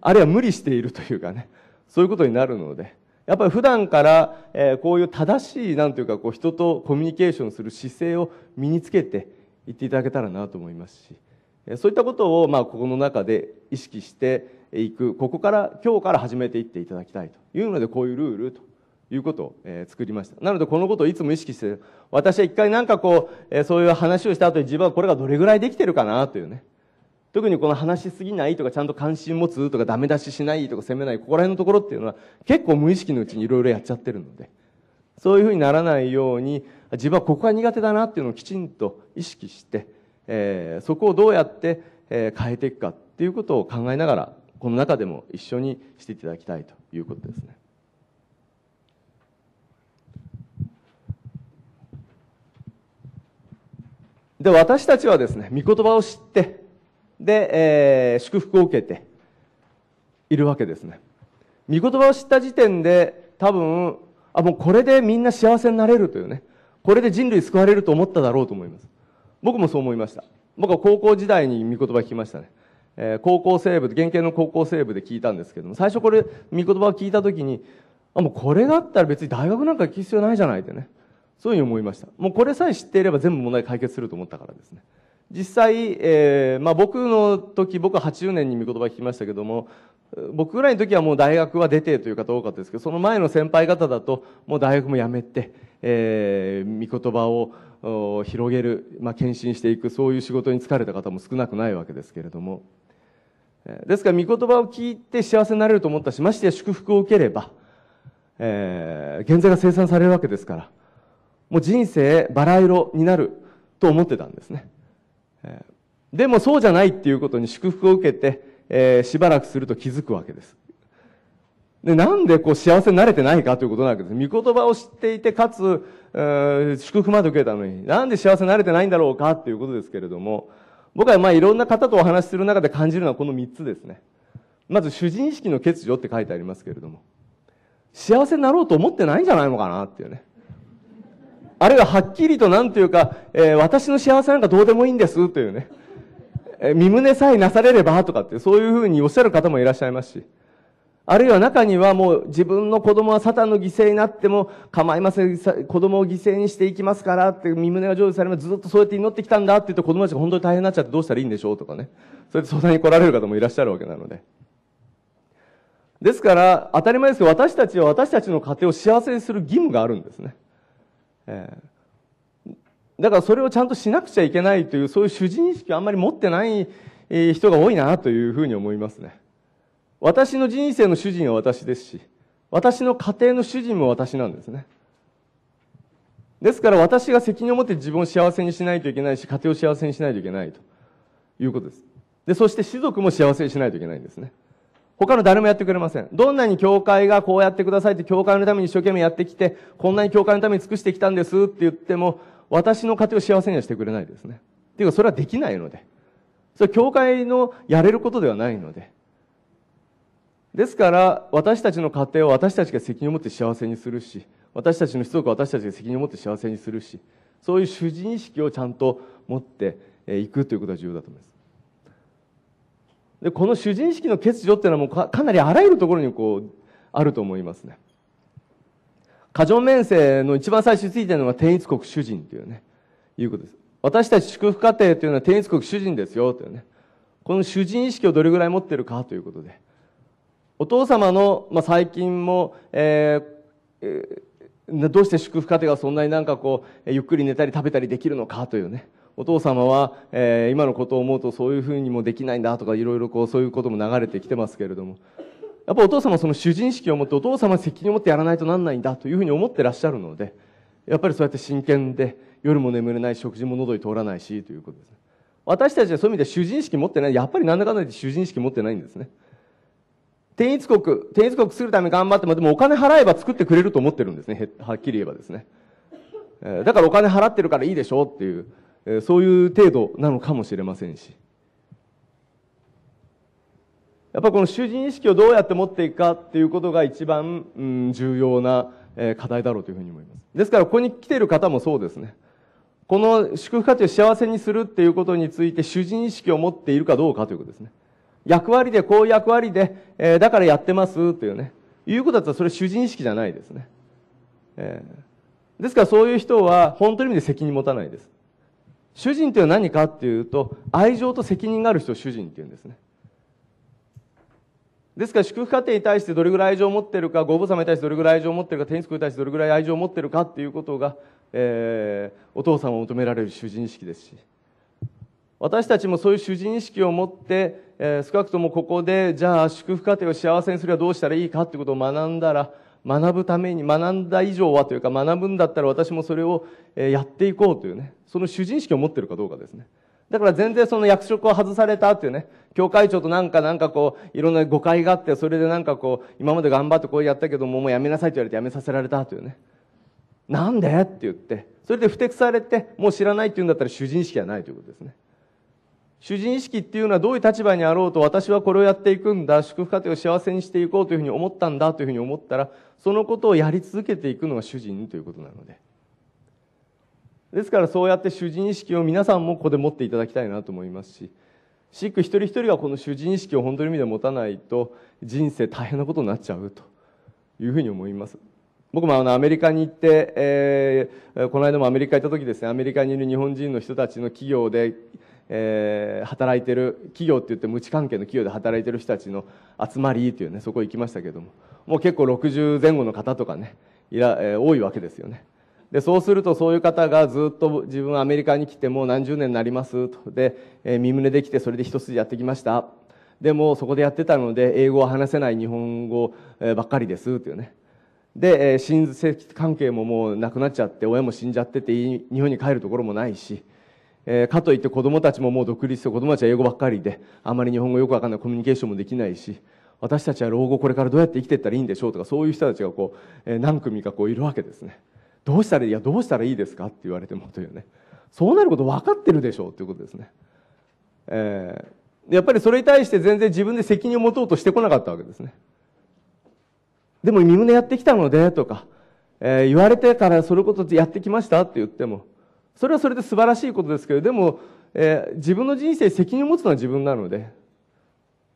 あるいは無理しているというかね、そういうことになるので。やっぱり普段から、えこういう正しい、なんというか、こう、人とコミュニケーションする姿勢を身につけていっていただけたらなと思いますし、えそういったことを、まあ、ここの中で意識していく、ここから、今日から始めていっていただきたいというので、こういうルールということを、え作りました。なので、このことをいつも意識して、私は一回なんかこう、えそういう話をした後に自分はこれがどれぐらいできてるかなというね、特にこの話しすぎないとかちゃんと関心持つとかダメ出ししないとか責めないここら辺のところっていうのは結構無意識のうちにいろいろやっちゃってるのでそういうふうにならないように自分はここが苦手だなっていうのをきちんと意識して、えー、そこをどうやって、え変えていくかっていうことを考えながらこの中でも一緒にしていただきたいということですね。で私たちはですね御言葉を知ってで、えー、祝福を受けているわけですね。御言葉を知った時点で多分、あ、もうこれでみんな幸せになれるというね。これで人類救われると思っただろうと思います。僕もそう思いました。僕は高校時代に御言葉聞きましたね。えー、高校生部、原型の高校生部で聞いたんですけども、最初これ、御言葉を聞いたときに、あ、もうこれがあったら別に大学なんか聞く必要ないじゃないってね。そういうふうに思いました。もうこれさえ知っていれば全部問題解決すると思ったからですね。実際、えーまあ、僕の時僕は80年に御言葉聞きましたけども僕ぐらいの時はもう大学は出てという方多かったですけどその前の先輩方だともう大学も辞めて、えー、御言葉を広げる、まあ、献身していくそういう仕事に就かれた方も少なくないわけですけれどもですから御言葉を聞いて幸せになれると思ったしましてや祝福を受ければ、えー、現在が生産されるわけですからもう人生バラ色になると思ってたんですね。でもそうじゃないっていうことに祝福を受けて、えー、しばらくすると気づくわけです。で、なんでこう幸せになれてないかということなわけです。見言葉を知っていて、かつ、えー、祝福まで受けたのに、なんで幸せになれてないんだろうかっていうことですけれども、僕はまあいろんな方とお話しする中で感じるのはこの3つですね。まず、主人意識の欠如って書いてありますけれども、幸せになろうと思ってないんじゃないのかなっていうね。あるいははっきりと何というか、えー、私の幸せなんかどうでもいいんですというね、えー、身胸さえなされればとかって、そういうふうにおっしゃる方もいらっしゃいますし、あるいは中にはもう自分の子供はサタンの犠牲になっても構いません、子供を犠牲にしていきますからって身胸が成就されます。ずっとそうやって祈ってきたんだって言うと子供たちが本当に大変になっちゃってどうしたらいいんでしょうとかね。それて相談に来られる方もいらっしゃるわけなので。ですから、当たり前ですけど私たちは私たちの家庭を幸せにする義務があるんですね。えー、だからそれをちゃんとしなくちゃいけないというそういう主人意識をあんまり持ってない人が多いなというふうに思いますね私の人生の主人は私ですし私の家庭の主人も私なんですねですから私が責任を持って自分を幸せにしないといけないし家庭を幸せにしないといけないということですでそして士族も幸せにしないといけないんですね他の誰もやってくれません。どんなに教会がこうやってくださいって教会のために一生懸命やってきて、こんなに教会のために尽くしてきたんですって言っても、私の家庭を幸せにはしてくれないですね。っていうか、それはできないので。それは教会のやれることではないので。ですから、私たちの家庭を私たちが責任を持って幸せにするし、私たちの一族を私たちが責任を持って幸せにするし、そういう主人意識をちゃんと持っていくということが重要だと思います。で、この主人意識の欠如っていうのはもうかかなりあらゆるところにこう、あると思いますね。過剰面世の一番最初についてるのが天一国主人というね、いうことです。私たち祝福家庭というのは天一国主人ですよ、というね。この主人意識をどれぐらい持ってるかということで。お父様の、まあ、最近も、えーえー、どうして祝福家庭がそんなになんかこう、ゆっくり寝たり食べたりできるのかというね。お父様は、えー、今のことを思うとそういうふうにもできないんだとかいろいろこうそういうことも流れてきてますけれどもやっぱお父様その主人式を持ってお父様責任を持ってやらないとなんないんだというふうに思ってらっしゃるのでやっぱりそうやって真剣で夜も眠れない食事も喉に通らないしということですね私たちはそういう意味で主人式持ってないやっぱりなんだかんだで主人式持ってないんですね天一国天一国するため頑張ってもでもお金払えば作ってくれると思ってるんですねはっきり言えばですねだからお金払ってるからいいでしょっていうそういう程度なのかもしれませんしやっぱこの主人意識をどうやって持っていくかっていうことが一番、うん、重要な課題だろうというふうに思いますですからここに来ている方もそうですねこの祝福価値を幸せにするっていうことについて主人意識を持っているかどうかということですね。役割で、こういう役割で、えー、だからやってますというね。いうことだったらそれ主人意識じゃないですね。えー、ですからそういう人は本当の意味で責任持たないです。主人っいうのは何かっていうと、愛情と責任がある人を主人っていうんですね。ですから、祝福家庭に対してどれぐらい愛情を持ってるか、ご父様に対してどれぐらい愛情を持ってるか、天ニスに対してどれぐらい愛情を持ってるかっていうことが、えー、お父さんを求められる主人意識ですし、私たちもそういう主人意識を持って、えー、少なくともここで、じゃあ祝福家庭を幸せにすればどうしたらいいかってことを学んだら、学ぶために学んだ以上はというか学ぶんだったら私もそれをやっていこうというねその主人意識を持ってるかどうかですねだから全然その役職を外されたっていうね教会長となんかなんかこういろんな誤解があってそれでなんかこう今まで頑張ってこうやったけどももうやめなさいと言われてやめさせられたというねなんでって言ってそれで不適されてもう知らないって言うんだったら主人意識はないということですね主人意識っていうのはどういう立場にあろうと私はこれをやっていくんだ祝福家庭を幸せにしていこうというふうに思ったんだというふうに思ったらそのことをやり続けていくのが主人ということなのでですからそうやって主人意識を皆さんもここで持っていただきたいなと思いますしシック一人一人がこの主人意識を本当の意味で持たないと人生大変なことになっちゃうというふうに思います僕もあのアメリカに行って、えー、この間もアメリカ行った時ですねアメリカにいる日本人の人たちの企業でえー、働いてる企業って言って無知関係の企業で働いてる人たちの集まりというねそこ行きましたけどももう結構60前後の方とかねいら、えー、多いわけですよねでそうするとそういう方がずっと自分アメリカに来てもう何十年になりますとで、えー、身胸できてそれで一筋やってきましたでもそこでやってたので英語は話せない日本語ばっかりですというねで親戚関係ももうなくなっちゃって親も死んじゃってて日本に帰るところもないしえー、かといって子供たちももう独立して子供たちは英語ばっかりで、あまり日本語よくわかんないコミュニケーションもできないし、私たちは老後これからどうやって生きていったらいいんでしょうとか、そういう人たちがこう、えー、何組かこういるわけですね。どうしたらいいや、どうしたらいいですかって言われてもというね。そうなること分かってるでしょうということですね。えー、やっぱりそれに対して全然自分で責任を持とうとしてこなかったわけですね。でもみんなやってきたのでとか、えー、言われてからそれことやってきましたって言っても、それはそれで素晴らしいことですけど、でも、えー、自分の人生責任を持つのは自分なので、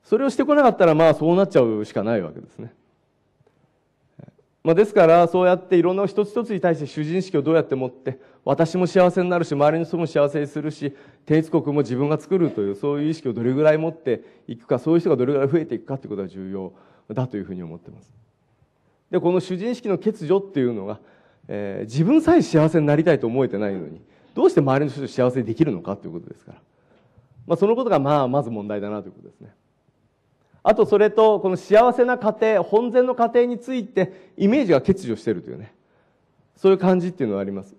それをしてこなかったら、まあそうなっちゃうしかないわけですね。まあ、ですから、そうやっていろんな一つ一つに対して主人意識をどうやって持って、私も幸せになるし、周りの人も幸せにするし、帝国も自分が作るという、そういう意識をどれぐらい持っていくか、そういう人がどれぐらい増えていくかということが重要だというふうに思ってます。で、この主人意識の欠如っていうのが、えー、自分さえ幸せになりたいと思えてないのに、どうして周りの人と幸せにできるのかということですから、まあ、そのことがまあまず問題だなということですねあとそれとこの幸せな家庭本然の家庭についてイメージが欠如しているというねそういう感じっていうのはありますい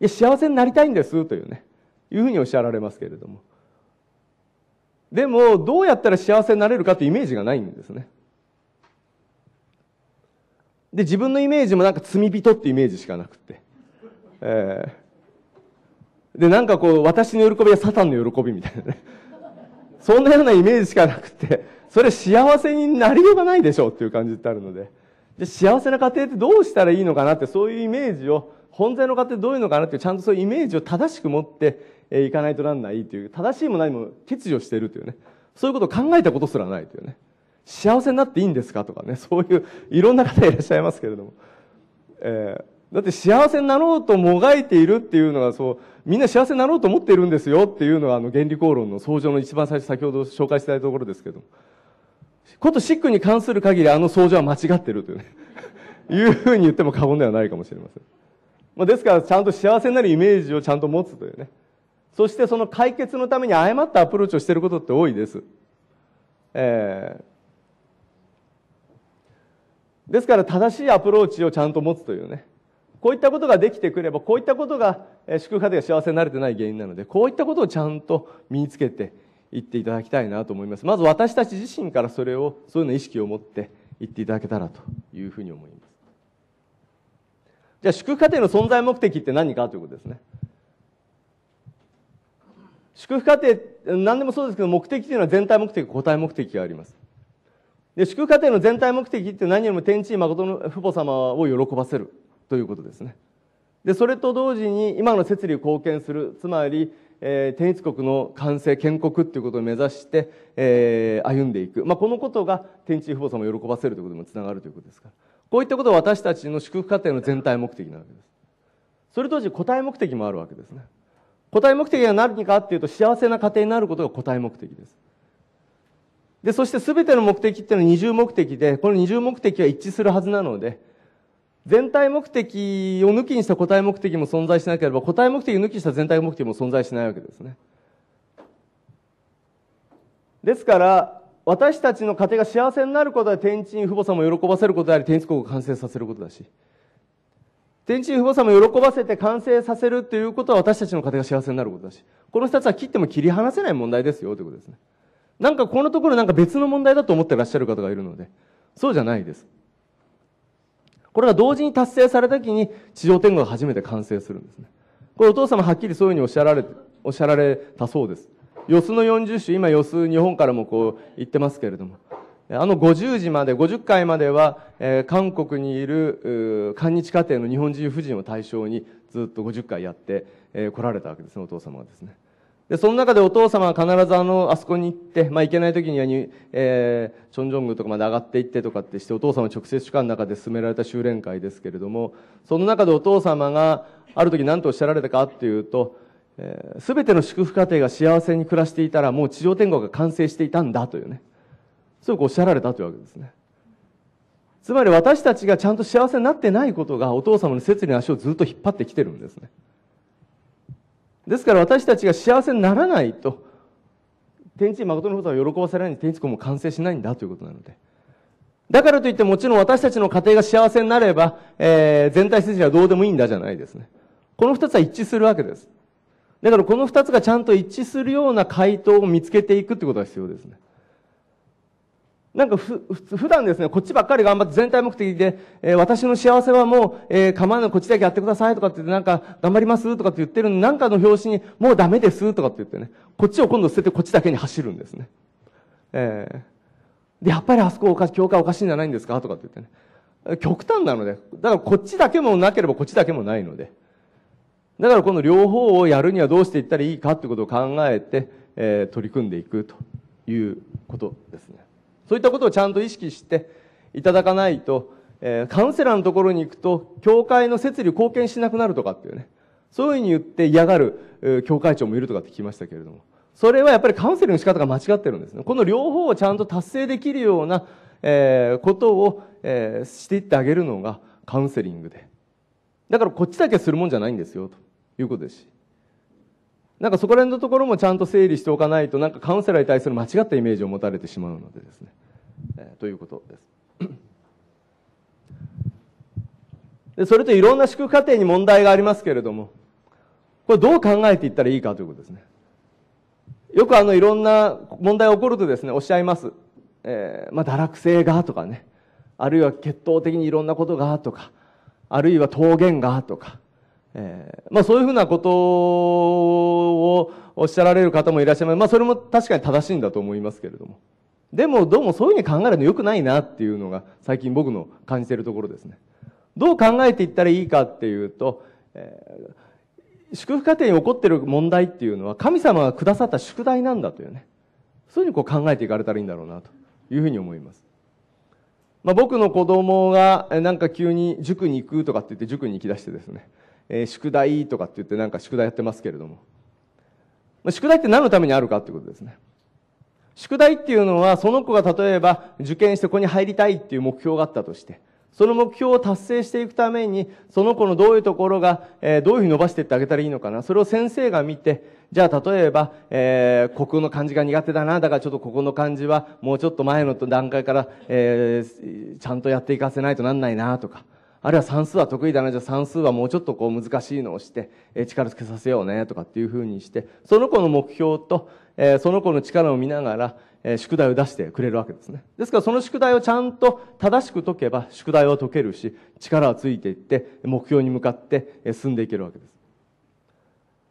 や幸せになりたいんですというねいうふうにおっしゃられますけれどもでもどうやったら幸せになれるかってイメージがないんですねで自分のイメージもなんか罪人ってイメージしかなくて、えで、なんかこう、私の喜びはサタンの喜びみたいなね。そんなようなイメージしかなくて、それ幸せになりようがないでしょうっていう感じってあるので。で、幸せな家庭ってどうしたらいいのかなって、そういうイメージを、本在の家庭どういうのかなってちゃんとそういうイメージを正しく持っていかないとなんないという、正しいも何も欠如しているというね。そういうことを考えたことすらないというね。幸せになっていいんですかとかね、そういう、いろんな方いらっしゃいますけれども。えー、だって幸せになろうともがいているっていうのが、そう、みんな幸せになろうと思っているんですよっていうのは、あの、原理公論の相乗の一番最初、先ほど紹介したいところですけど、ことシックに関する限り、あの相乗は間違ってるというね いうふうに言っても過言ではないかもしれません。まあ、ですから、ちゃんと幸せになるイメージをちゃんと持つというね。そしてその解決のために誤ったアプローチをしていることって多いです。えー、ですから正しいアプローチをちゃんと持つというね。こういったことができてくれば、こういったことが祝福家庭が幸せになれてない原因なので、こういったことをちゃんと身につけていっていただきたいなと思います。まず私たち自身からそれを、そういうの意識を持っていっていただけたらというふうに思います。じゃあ、祝福家庭の存在目的って何かということですね。祝福家庭、何でもそうですけど、目的というのは全体目的、個体目的があります。で、祝福家庭の全体目的って何よりも天地誠の父母様を喜ばせるということですね。でそれと同時に今の摂理を貢献するつまり、えー、天一国の完成建国っていうことを目指して、えー、歩んでいく、まあ、このことが天一父母様を喜ばせるということにもつながるということですからこういったことは私たちの祝福過程の全体目的なわけですそれと同時に答え目的もあるわけですね答え目的は何かっていうと幸せな家庭になることが答え目的ですでそして全ての目的っていうのは二重目的でこの二重目的は一致するはずなので全体目的を抜きにした個体目的も存在しなければ、個体目的を抜きした全体目的も存在しないわけですね。ですから、私たちの家庭が幸せになることは天地に父母さんも喜ばせることであり、天地国を完成させることだし、天地に父母さんも喜ばせて完成させるということは私たちの家庭が幸せになることだし、この2つは切っても切り離せない問題ですよということですね。なんかこのところなんか別の問題だと思ってらっしゃる方がいるので、そうじゃないです。これが同時に達成された時に地上天国が初めて完成するんですね。これお父様はっきりそういうふうにおっしゃられ、おっしゃられたそうです。よすの40種、今よす日本からもこう言ってますけれども、あの50時まで、50回までは、えー、韓国にいる、韓日家庭の日本人夫人を対象にずっと50回やって、えー、来られたわけですね、お父様はですね。で、その中でお父様は必ずあの、あそこに行って、まあ、行けない時にはに、えー、チョンジョングとかまで上がっていってとかってして、お父様直接主観の中で進められた修練会ですけれども、その中でお父様が、ある時何とおっしゃられたかっていうと、す、えー、べ、ての祝福家庭が幸せに暮らしていたら、もう地上天国が完成していたんだというね。そうおっしゃられたというわけですね。つまり私たちがちゃんと幸せになってないことが、お父様の説の足をずっと引っ張ってきてるんですね。ですから私たちが幸せにならないと、天地誠のことは喜ばせられない天地子も完成しないんだということなので。だからといってもちろん私たちの家庭が幸せになれば、えー、全体筋はどうでもいいんだじゃないですね。この2つは一致するわけです。だからこの2つがちゃんと一致するような回答を見つけていくってことが必要ですね。なんかふ、普段ですね、こっちばっかり頑張って全体目的で、えー、私の幸せはもう、えー、構わないこっちだけやってくださいとかって言って、なんか、頑張りますとかって言ってるのに、なんかの表紙に、もうダメですとかって言ってね、こっちを今度捨ててこっちだけに走るんですね。えー、で、やっぱりあそこおかし、教会おかしいんじゃないんですかとかって言ってね。極端なので、だからこっちだけもなければこっちだけもないので。だからこの両方をやるにはどうしていったらいいかってことを考えて、えー、取り組んでいくということですね。そういったことをちゃんと意識していただかないと、えー、カウンセラーのところに行くと、教会の設理貢献しなくなるとかっていうね、そういうふうに言って嫌がる、えー、教会長もいるとかって聞きましたけれども、それはやっぱりカウンセリングの仕方が間違ってるんですね。この両方をちゃんと達成できるような、えー、ことを、えー、していってあげるのがカウンセリングで。だからこっちだけするもんじゃないんですよ、ということですし。なんかそこら辺のところもちゃんと整理しておかないと、なんかカウンセラーに対する間違ったイメージを持たれてしまうのでですね。えー、ということです。でそれといろんな宿過程に問題がありますけれども、これどう考えていったらいいかということですね。よくあのいろんな問題が起こるとですね、おっしゃいます。えー、まあ、堕落性がとかね、あるいは血統的にいろんなことがとか、あるいは桃源がとか、えー、まあそういうふうなことをおっしゃられる方もいらっしゃいます。まあそれも確かに正しいんだと思いますけれども。でもどうもそういうふうに考えるのよくないなっていうのが最近僕の感じているところですね。どう考えていったらいいかっていうと、えー、祝福家庭に起こってる問題っていうのは神様がくださった宿題なんだというね。そういうふうにこう考えていかれたらいいんだろうなというふうに思います。まあ僕の子供がなんか急に塾に行くとかって言って塾に行き出してですね。えー、宿題とかって言ってなんか宿題やってますけれども、まあ、宿題って何のためにあるかってことですね。宿題っていうのは、その子が例えば受験してここに入りたいっていう目標があったとして、その目標を達成していくために、その子のどういうところが、えー、どういうふうに伸ばしていってあげたらいいのかな。それを先生が見て、じゃあ例えば、えー、ここの漢字が苦手だな。だからちょっとここの漢字はもうちょっと前の段階から、えー、ちゃんとやっていかせないとなんないなとか。あるいは算数は得意だな、じゃあ算数はもうちょっとこう難しいのをして、え力つけさせようね、とかっていうふうにして、その子の目標と、えその子の力を見ながら、え宿題を出してくれるわけですね。ですからその宿題をちゃんと正しく解けば、宿題は解けるし、力はついていって、目標に向かって、え進んでいけるわけです。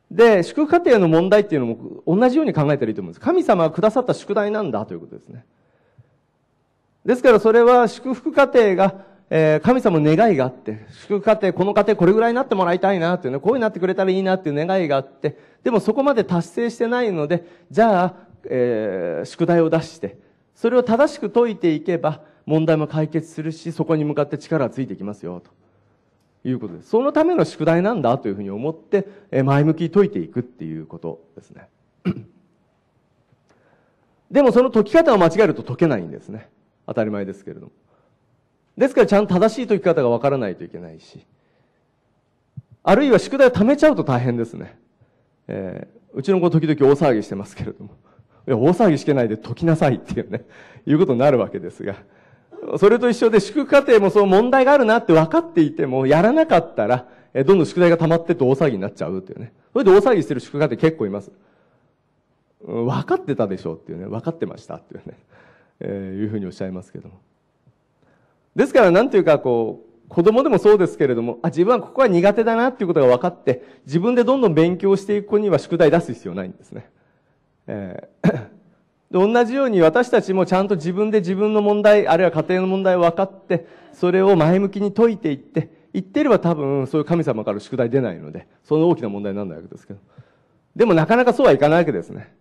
で、宿過程の問題っていうのも同じように考えたらいいと思うんです。神様がくださった宿題なんだということですね。ですからそれは祝福家庭がえー、神様の願いがあって、祝福家庭、この家庭これぐらいになってもらいたいなっていうね、こういうになってくれたらいいなっていう願いがあって、でもそこまで達成してないので、じゃあ、えー、宿題を出して、それを正しく解いていけば、問題も解決するし、そこに向かって力がついていきますよ、ということです。そのための宿題なんだというふうに思って、えー、前向きに解いていくっていうことですね。でもその解き方を間違えると解けないんですね。当たり前ですけれども。ですからちゃんと正しい解き方がわからないといけないし、あるいは宿題を貯めちゃうと大変ですね。えー、うちの子時々大騒ぎしてますけれども、いや、大騒ぎしてないで解きなさいっていうね、いうことになるわけですが、それと一緒で宿家庭もその問題があるなって分かっていても、やらなかったら、えー、どんどん宿題が溜まってって大騒ぎになっちゃうっていうね。それで大騒ぎしてる宿家庭結構います。うん、分かってたでしょうっていうね、分かってましたっていうね、えー、いうふうにおっしゃいますけども。ですから何というかこう、子供でもそうですけれども、あ、自分はここは苦手だなっていうことが分かって、自分でどんどん勉強していく子には宿題出す必要ないんですね。えーで同じように私たちもちゃんと自分で自分の問題、あるいは家庭の問題を分かって、それを前向きに解いていって、言ってれば多分そういう神様から宿題出ないので、その大きな問題にならないわけですけど。でもなかなかそうはいかないわけですね。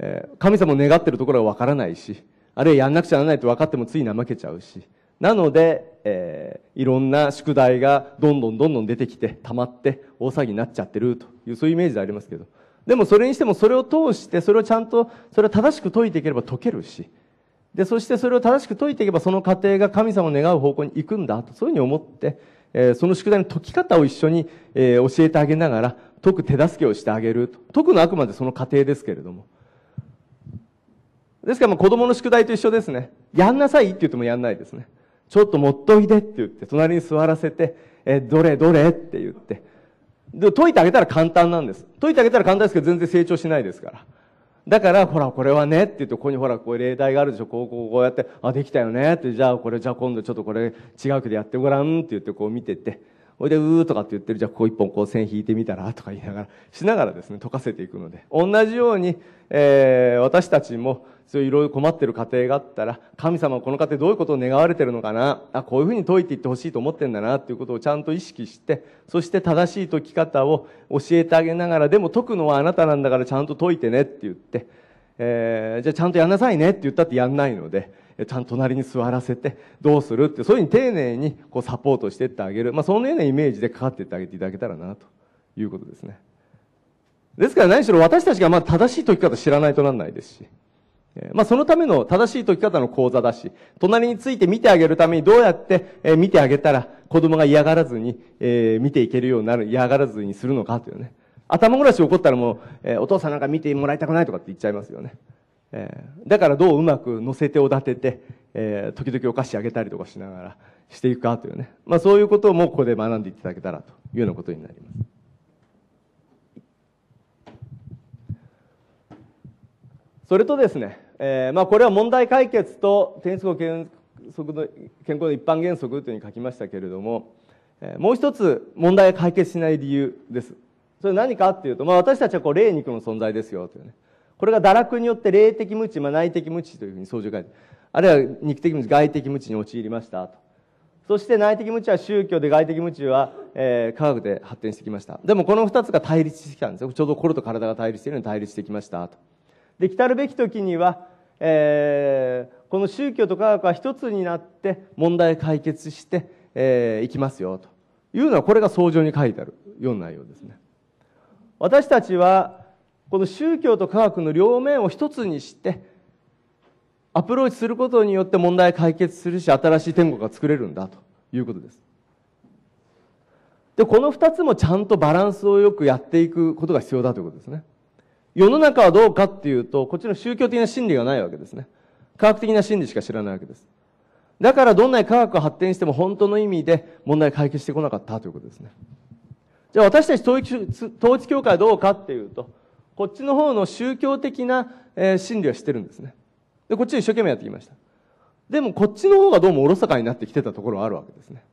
えー、神様を願ってるところは分からないし、あるいはやんなくちゃならないと分かってもつい怠けちゃうし、なので、えー、いろんな宿題がどんどんどんどん出てきて、溜まって、大騒ぎになっちゃってるという、そういうイメージでありますけど。でもそれにしてもそれを通して、それをちゃんと、それを正しく解いていければ解けるし、で、そしてそれを正しく解いていけばその過程が神様を願う方向に行くんだと、そういうふうに思って、えー、その宿題の解き方を一緒に、えー、教えてあげながら、解く手助けをしてあげると。解くのはあくまでその過程ですけれども。ですから、子供の宿題と一緒ですね。やんなさいって言ってもやんないですね。ちょっと持っといでって言って、隣に座らせて、え、どれどれって言って。で、解いてあげたら簡単なんです。解いてあげたら簡単ですけど、全然成長しないですから。だから、ほら、これはね、って言って、ここにほら、こう例題があるでしょ、こう、こう、こうやって、あ、できたよね、って、じゃあ、これ、じゃあ今度ちょっとこれ、違うけどやってごらん、って言って、こう見てて。おいでうーとかって言ってる、じゃあここ一本こう線引いてみたらとか言いながら、しながらですね、溶かせていくので、同じように、えー、私たちも、そういうろいろ困ってる家庭があったら、神様はこの家庭どういうことを願われてるのかな、あ、こういうふうに解いていってほしいと思ってんだな、っていうことをちゃんと意識して、そして正しい解き方を教えてあげながら、でも解くのはあなたなんだからちゃんと解いてねって言って、えー、じゃあちゃんとやんなさいねって言ったってやんないので、ちゃんと隣に座らせて、どうするって、そういうふうに丁寧にこうサポートしてってあげる。まあ、そのようなイメージでかかってってあげていただけたらな、ということですね。ですから何しろ私たちがまあ正しい解き方知らないとなんないですし。まあそのための正しい解き方の講座だし、隣について見てあげるためにどうやって見てあげたら子供が嫌がらずに見ていけるようになる、嫌がらずにするのかというね。頭ごなし怒ったらもう、えお父さんなんか見てもらいたくないとかって言っちゃいますよね。えー、だからどううまく乗せておだてて、えー、時々お菓子あげたりとかしながらしていくかというね、まあ、そういうこともここで学んでいただけたらというようなことになります。それとですね、えーまあ、これは問題解決と天職原則の健康の一般原則というふうに書きましたけれども、えー、もう一つ問題解決しない理由です。それ何かっていうと、まあ、私たちはこう霊肉の存在ですよというね。これが堕落によって霊的無知、まあ、内的無知というふうに相乗書いてあるいは肉的無知外的無知に陥りましたとそして内的無知は宗教で外的無知は、えー、科学で発展してきましたでもこの二つが対立してきたんですよちょうど心と体が対立しているうに対立してきましたとで来たるべき時には、えー、この宗教と科学は一つになって問題解決して、えー、いきますよというのはこれが相乗に書いてあるような内容ですね私たちはこの宗教と科学の両面を一つにしてアプローチすることによって問題解決するし新しい天国が作れるんだということですでこの二つもちゃんとバランスをよくやっていくことが必要だということですね世の中はどうかっていうとこっちの宗教的な真理がないわけですね科学的な真理しか知らないわけですだからどんなに科学が発展しても本当の意味で問題解決してこなかったということですねじゃあ私たち統一統一教会はどうかっていうとこっちの方の宗教的な、え心理はしてるんですね。で、こっちを一生懸命やってきました。でも、こっちの方がどうもおろそかになってきてたところはあるわけですね。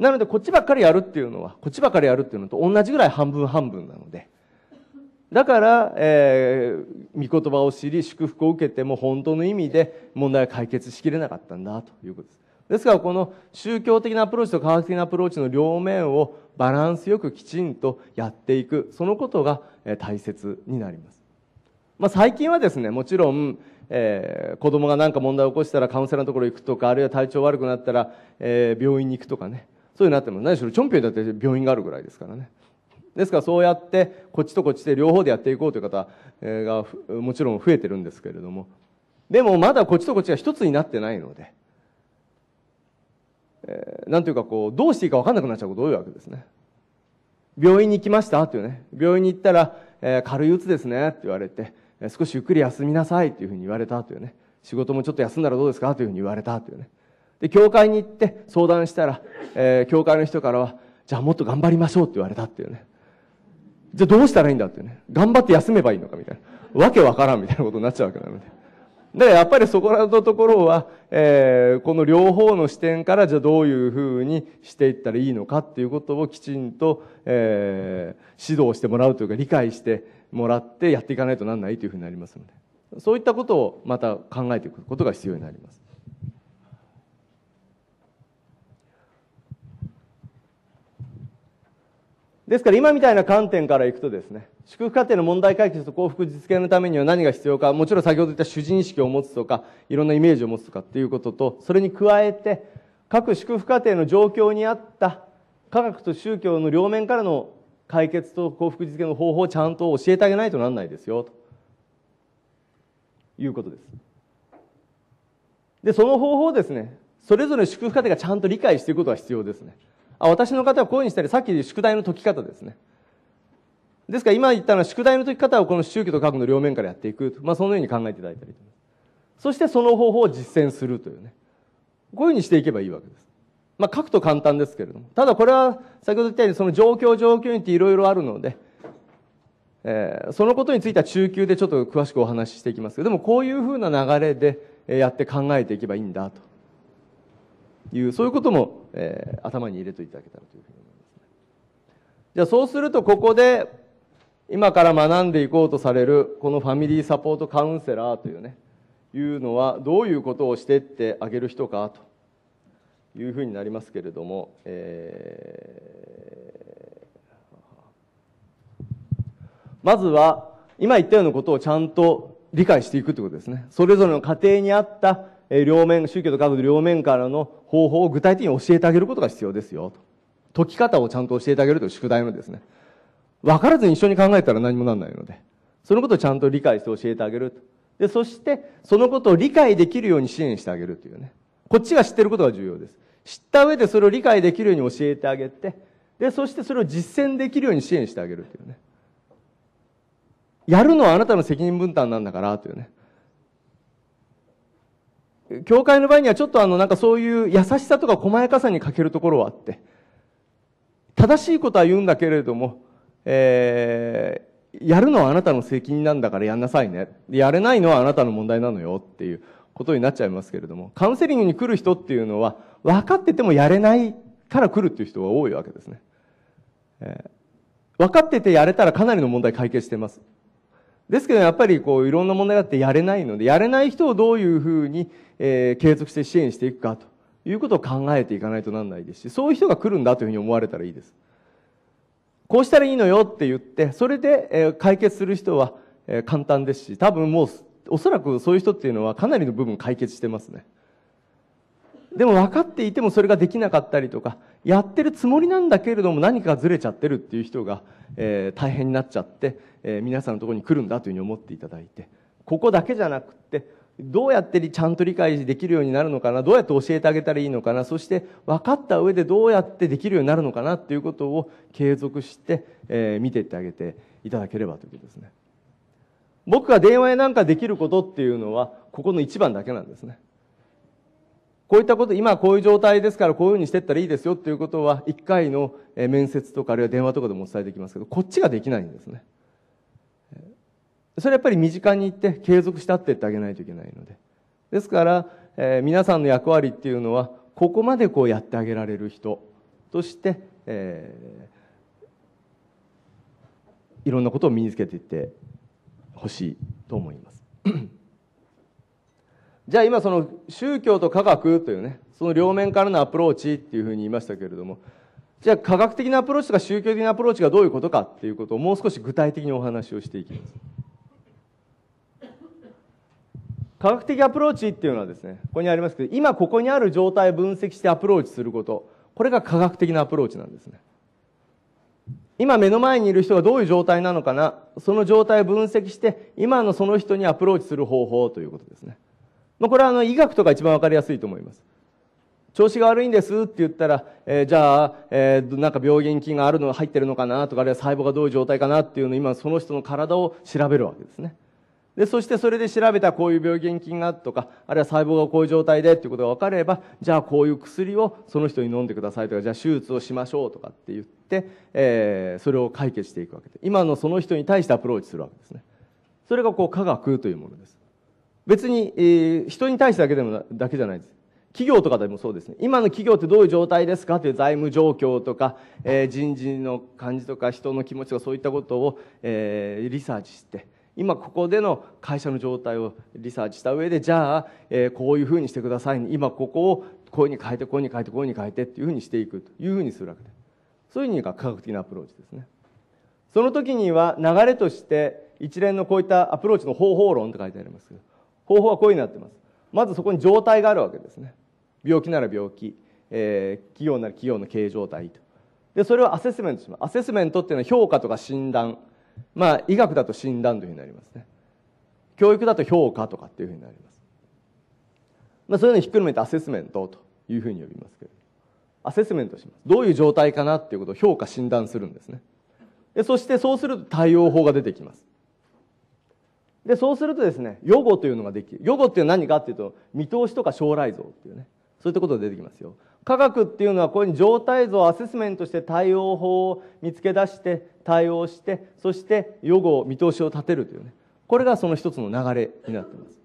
なので、こっちばっかりやるっていうのは、こっちばっかりやるっていうのと同じぐらい半分半分なので。だから、えー、御言葉を知り、祝福を受けても本当の意味で問題は解決しきれなかったんだということです。ですから、この宗教的なアプローチと科学的なアプローチの両面をバランスよくきちんとやっていく。そのことが大切になります。まあ、最近はですねもちろん、えー、子供が何か問題を起こしたらカウンセラーのところに行くとかあるいは体調悪くなったら、えー、病院に行くとかねそういうなっても何しろチョンピョンだって病院があるぐらいですからねですからそうやってこっちとこっちで両方でやっていこうという方がもちろん増えてるんですけれどもでもまだこっちとこっちが一つになってないので、えー、なんというかこうどうしていいか分かんなくなっちゃうこと多いわけですね。病院に行きましたというね、病院に行ったら、えー、軽いうつですねって言われて、え少しゆっくり休みなさいっていうふうに言われたというね、仕事もちょっと休んだらどうですかというふうに言われたというね。で、教会に行って相談したら、えー、教会の人からは、じゃあもっと頑張りましょうって言われたっていうね。じゃあどうしたらいいんだっていうね。頑張って休めばいいのかみたいな。わけわからんみたいなことになっちゃうわけなので。だからやっぱりそこらのところは、えー、この両方の視点からじゃあどういうふうにしていったらいいのかっていうことをきちんと、えー、指導してもらうというか理解してもらってやっていかないとなんないというふうになりますので、そういったことをまた考えていくことが必要になります。ですから今みたいな観点からいくとですね、祝福家庭の問題解決と幸福実現のためには何が必要か、もちろん先ほど言った主人意識を持つとか、いろんなイメージを持つとかっていうことと、それに加えて、各祝福家庭の状況に合った科学と宗教の両面からの解決と幸福実現の方法をちゃんと教えてあげないとなんないですよ、ということです。で、その方法をですね、それぞれ祝福家庭がちゃんと理解していくことが必要ですね。あ、私の方はこういうふうにしたり、さっき宿題の解き方ですね。ですから今言ったのは宿題の解き方をこの宗教と過去の両面からやっていくと。まあそのように考えていただいたりそしてその方法を実践するというね。こういうふうにしていけばいいわけです。まあ書くと簡単ですけれども。ただこれは先ほど言ったようにその状況状況によっていろいろあるので、えー、そのことについては中級でちょっと詳しくお話ししていきますけど、でもこういうふうな流れでやって考えていけばいいんだという、そういうこともえー、頭に入れていただけたらというふうに思います、ね、じゃあそうするとここで今から学んでいこうとされるこのファミリーサポートカウンセラーというねいうのはどういうことをしてってあげる人かというふうになりますけれども、えー、まずは今言ったようなことをちゃんと理解していくということですねそれぞれの家庭にあった両面、宗教と科学両面からの方法を具体的に教えてあげることが必要ですよ。解き方をちゃんと教えてあげるという宿題のですね。分からずに一緒に考えたら何もなんないので、そのことをちゃんと理解して教えてあげる。で、そして、そのことを理解できるように支援してあげるというね。こっちが知ってることが重要です。知った上でそれを理解できるように教えてあげて、で、そしてそれを実践できるように支援してあげるというね。やるのはあなたの責任分担なんだからというね。教会の場合にはちょっとあの、なんかそういう優しさとか細やかさに欠けるところはあって、正しいことは言うんだけれども、えー、やるのはあなたの責任なんだからやんなさいね。やれないのはあなたの問題なのよっていうことになっちゃいますけれども、カウンセリングに来る人っていうのは、分かっててもやれないから来るっていう人が多いわけですね。えー、分かっててやれたらかなりの問題解決してます。ですけど、やっぱりこう、いろんな問題があってやれないので、やれない人をどういうふうに、えー、継続して支援していくかということを考えていかないとならないですし、そういう人が来るんだというふうに思われたらいいです。こうしたらいいのよって言って、それで、えー、解決する人は、えー、簡単ですし、多分もう、おそらくそういう人っていうのはかなりの部分解決してますね。でも分かっていてもそれができなかったりとか、やってるつもりなんだけれども何かずれちゃってるっていう人が、えー、大変になっちゃって、えー、皆さんのところに来るんだというふうに思っていただいてここだけじゃなくてどうやってちゃんと理解できるようになるのかなどうやって教えてあげたらいいのかなそして分かった上でどうやってできるようになるのかなということを継続して、えー、見ていってあげていただければということですね僕が電話やなんかできることっていうのはここの一番だけなんですねこういったこと、今こういう状態ですからこういうふうにしていったらいいですよっていうことは、1回の面接とかあるいは電話とかでもお伝えできますけど、こっちができないんですね。それはやっぱり身近に行って継続したってってあげないといけないのでですから、えー、皆さんの役割っていうのはここまでこうやってあげられる人として、えー、いろんなことを身につけていってほしいと思います。じゃあ今その宗教と科学というねその両面からのアプローチっていうふうに言いましたけれどもじゃあ科学的なアプローチとか宗教的なアプローチがどういうことかっていうことをもう少し具体的にお話をしていきます。科学的アプローチっていうのはですね、ここにありますけど、今ここにある状態を分析してアプローチすること、これが科学的なアプローチなんですね。今目の前にいる人がどういう状態なのかな、その状態を分析して、今のその人にアプローチする方法ということですね。まあ、これはあの医学とか一番わかりやすいと思います。調子が悪いんですって言ったら、えー、じゃあ、えー、なんか病原菌があるの入ってるのかなとか、あるいは細胞がどういう状態かなっていうのを今その人の体を調べるわけですね。で、そしてそれで調べたこういう病原菌がとか、あるいは細胞がこういう状態でっていうことが分かれば、じゃあこういう薬をその人に飲んでくださいとか、じゃあ手術をしましょうとかって言って、えー、それを解決していくわけで、今のその人に対してアプローチするわけですね。それがこう科学というものです。別に、えー、人に対してだけでもだけじゃないです。企業とかでもそうですね。今の企業ってどういう状態ですかという財務状況とか、えー、人事の感じとか、人の気持ちとか、そういったことを、えー、リサーチして、今ここでの会社の状態をリサーチした上でじゃあ、えー、こういうふうにしてください、今ここをこういうふうに変えてこういうふうに変えてこういうふうに変えてっていうふうにしていくというふうにするわけでそういうふうにが科学的なアプローチですねその時には流れとして一連のこういったアプローチの方法論と書いてありますけど方法はこういうふうになってますまずそこに状態があるわけですね病気なら病気、えー、企業なら企業の経営状態とでそれをアセスメントしますアセスメントっていうのは評価とか診断まあ、医学だと診断というふうになりますね。教育だと評価とかっていうふうになります。まあ、そういうのひっくるめてアセスメントというふうに呼びますけれどアセスメントします。どういう状態かなっていうことを評価、診断するんですね。でそしてそうすると対応法が出てきます。でそうするとですね予後というのができる予後っていうのは何かっていうと見通しとか将来像っていうねそういったことが出てきますよ科学っていうのはこういう状態像をアセスメントして対応法を見つけ出して対応してそして予後見通しを立てるというねこれがその一つの流れになっています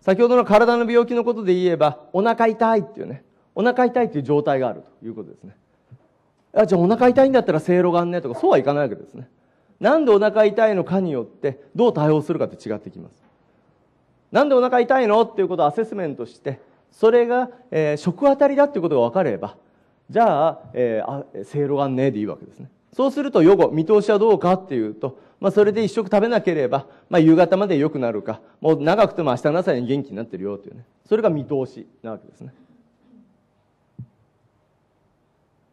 先ほどの体の病気のことで言えばお腹痛いっていうねお腹痛いっていう状態があるということですねあじゃあお腹痛いんだったらせいろがんねとかそうはいかないわけですねなんでお腹痛いのかによってどう対応するかって違ってきますなんでお腹痛いのっていうことをアセスメントしてそれが、えー、食当たりだっていうことが分かればじゃあ,、えー、あせいろがんねでいいわけですねそうすると予後見通しはどうかっていうと、まあ、それで一食食べなければ、まあ、夕方までよくなるかもう長くても明日の朝に元気になってるよというねそれが見通しなわけですね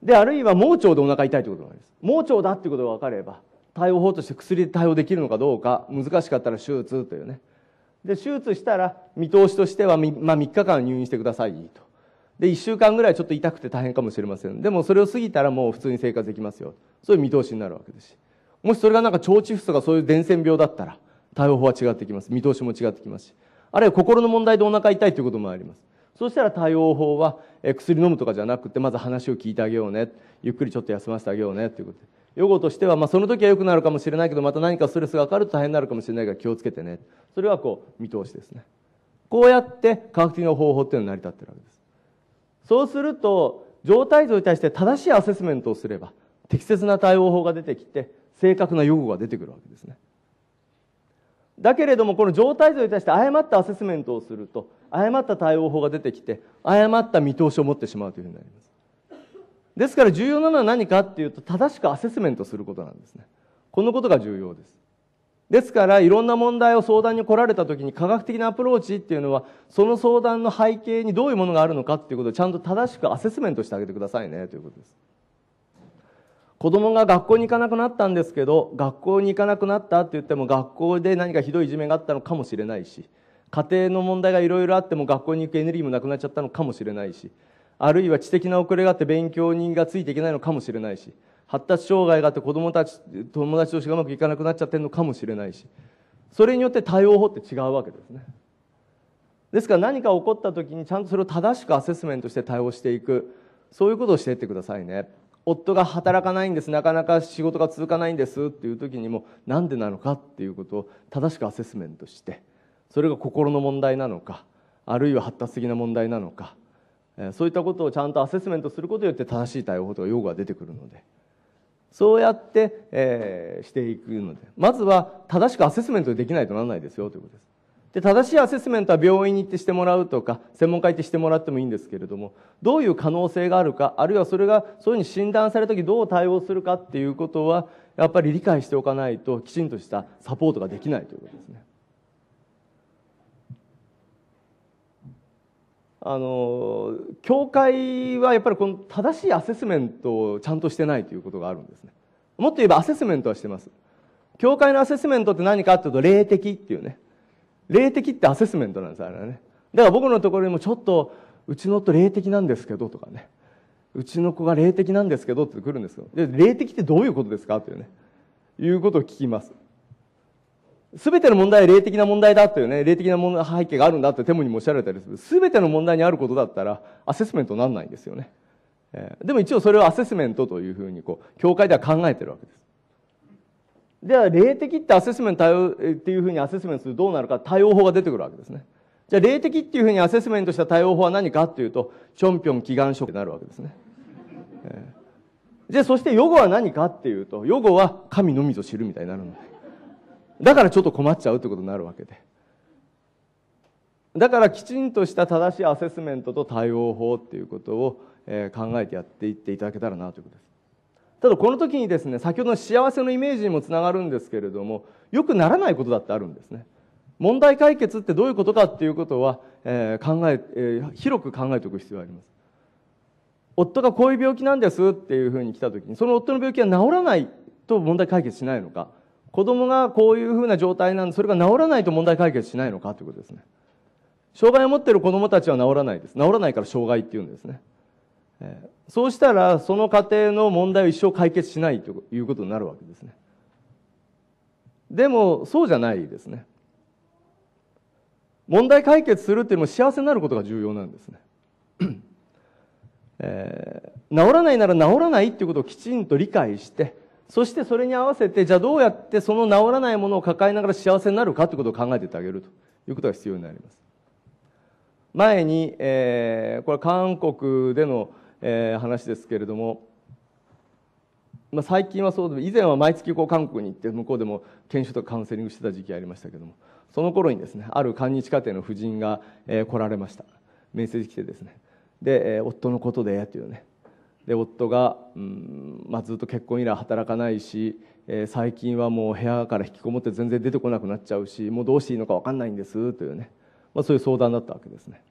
であるいは盲腸でお腹痛いということがんります盲腸だっていうことが分かれば対応法として薬で対応できるのかどうか難しかったら手術というねで手術したら見通しとしては、まあ、3日間入院してくださいとで1週間ぐらいちょっと痛くて大変かもしれませんでもそれを過ぎたらもう普通に生活できますよそういう見通しになるわけですしもしそれがなんか腸チフスとかそういう伝染病だったら対応法は違ってきます見通しも違ってきますしあるいは心の問題でお腹痛いということもありますそうしたら対応法は薬飲むとかじゃなくてまず話を聞いてあげようねゆっくりちょっと休ませてあげようねということで予後としては、まあ、その時は良くなるかもしれないけどまた何かストレスがかかると大変になるかもしれないから気をつけてねそれはこう見通しですねこうやって科学的な方法っていうのは成り立ってるわけですそうすると状態像に対して正しいアセスメントをすれば適切な対応法が出てきて正確な予後が出てくるわけですねだけれどもこの状態像に対して誤ったアセスメントをすると誤った対応法が出てきて誤った見通しを持ってしまうというふうになりますですから重要なのは何かっていうと正しくアセスメントすることなんですねこのことが重要ですですからいろんな問題を相談に来られた時に科学的なアプローチっていうのはその相談の背景にどういうものがあるのかっていうことをちゃんと正しくアセスメントしてあげてくださいねということです子供が学校に行かなくなったんですけど学校に行かなくなったって言っても学校で何かひどいいじめがあったのかもしれないし家庭の問題がいろいろあっても学校に行くエネルギーもなくなっちゃったのかもしれないしあるいは知的な遅れがあって勉強人がついていけないのかもしれないし発達障害があって子供たち友達同士がうまくいかなくなっちゃってるのかもしれないしそれによって対応法って違うわけですねですから何か起こった時にちゃんとそれを正しくアセスメントして対応していくそういうことをしていってくださいね夫が働かないんですなかなか仕事が続かないんですっていう時にもなんでなのかっていうことを正しくアセスメントしてそれが心の問題なのかあるいは発達的な問題なのかそういったことをちゃんとアセスメントすることによって正しい対応法とか用語が出てくるのでそうやって、えー、していくのでまずは正しくアセスメントできないとならないですよということですで正しいアセスメントは病院に行ってしてもらうとか専門家行ってしてもらってもいいんですけれどもどういう可能性があるかあるいはそれがそういうふうに診断された時どう対応するかっていうことはやっぱり理解しておかないときちんとしたサポートができないということですねあの教会はやっぱりこの正しいアセスメントをちゃんとしてないということがあるんですねもっと言えばアセスメントはしてます教会のアセスメントって何かっていうと霊的っていうね霊的ってアセスメントなんですあれはねだから僕のところにもちょっとうちの夫霊的なんですけどとかねうちの子が霊的なんですけどって来るんですよで霊的ってどういうことですかっていうねいうことを聞きますすべての問題は霊的な問題だというね、霊的な問題背景があるんだってテモにもおっしゃられたりする。すべての問題にあることだったら、アセスメントにならないんですよね。えー、でも一応それをアセスメントというふうに、こう、教会では考えてるわけです。じゃあ、霊的ってアセスメント対応っていうふうにアセスメントするとどうなるか対応法が出てくるわけですね。じゃあ、霊的っていうふうにアセスメントした対応法は何かっていうと、チョンピョン祈願書ってなるわけですね。えー、じゃあ、そして予後は何かっていうと、予後は神のみぞ知るみたいになるの。だからちょっと困っちゃうってことになるわけで。だからきちんとした正しいアセスメントと対応法っていうことを、え考えてやっていっていただけたらなということです。ただこの時にですね、先ほどの幸せのイメージにもつながるんですけれども、よくならないことだってあるんですね。問題解決ってどういうことかっていうことは、えー、考え、えー、広く考えておく必要があります。夫がこういう病気なんですっていうふうに来た時に、その夫の病気は治らないと問題解決しないのか。子供がこういうふうな状態なんでそれが治らないと問題解決しないのかということですね障害を持っている子供たちは治らないです治らないから障害っていうんですね、そうしたらその家庭の問題を一生解決しないということになるわけですねでもそうじゃないですね問題解決するっていうのも幸せになることが重要なんですね、えー、治らないなら治らないっていうことをきちんと理解してそしてそれに合わせて、じゃあどうやってその治らないものを抱えながら幸せになるかということを考えてってあげるということが必要になります。前に、えー、これ韓国での、えー、話ですけれども、まあ、最近はそうで以前は毎月こう韓国に行って向こうでも研修とかカウンセリングしてた時期ありましたけれどもその頃にですねある韓日家庭の夫人が、えー、来られましたメッセージ来てですねで、えー、夫のことでというねで夫が、うんまあ、ずっと結婚以来働かないし、えー、最近はもう部屋から引きこもって全然出てこなくなっちゃうしもうどうしていいのか分かんないんですというね、まあ、そういう相談だったわけですね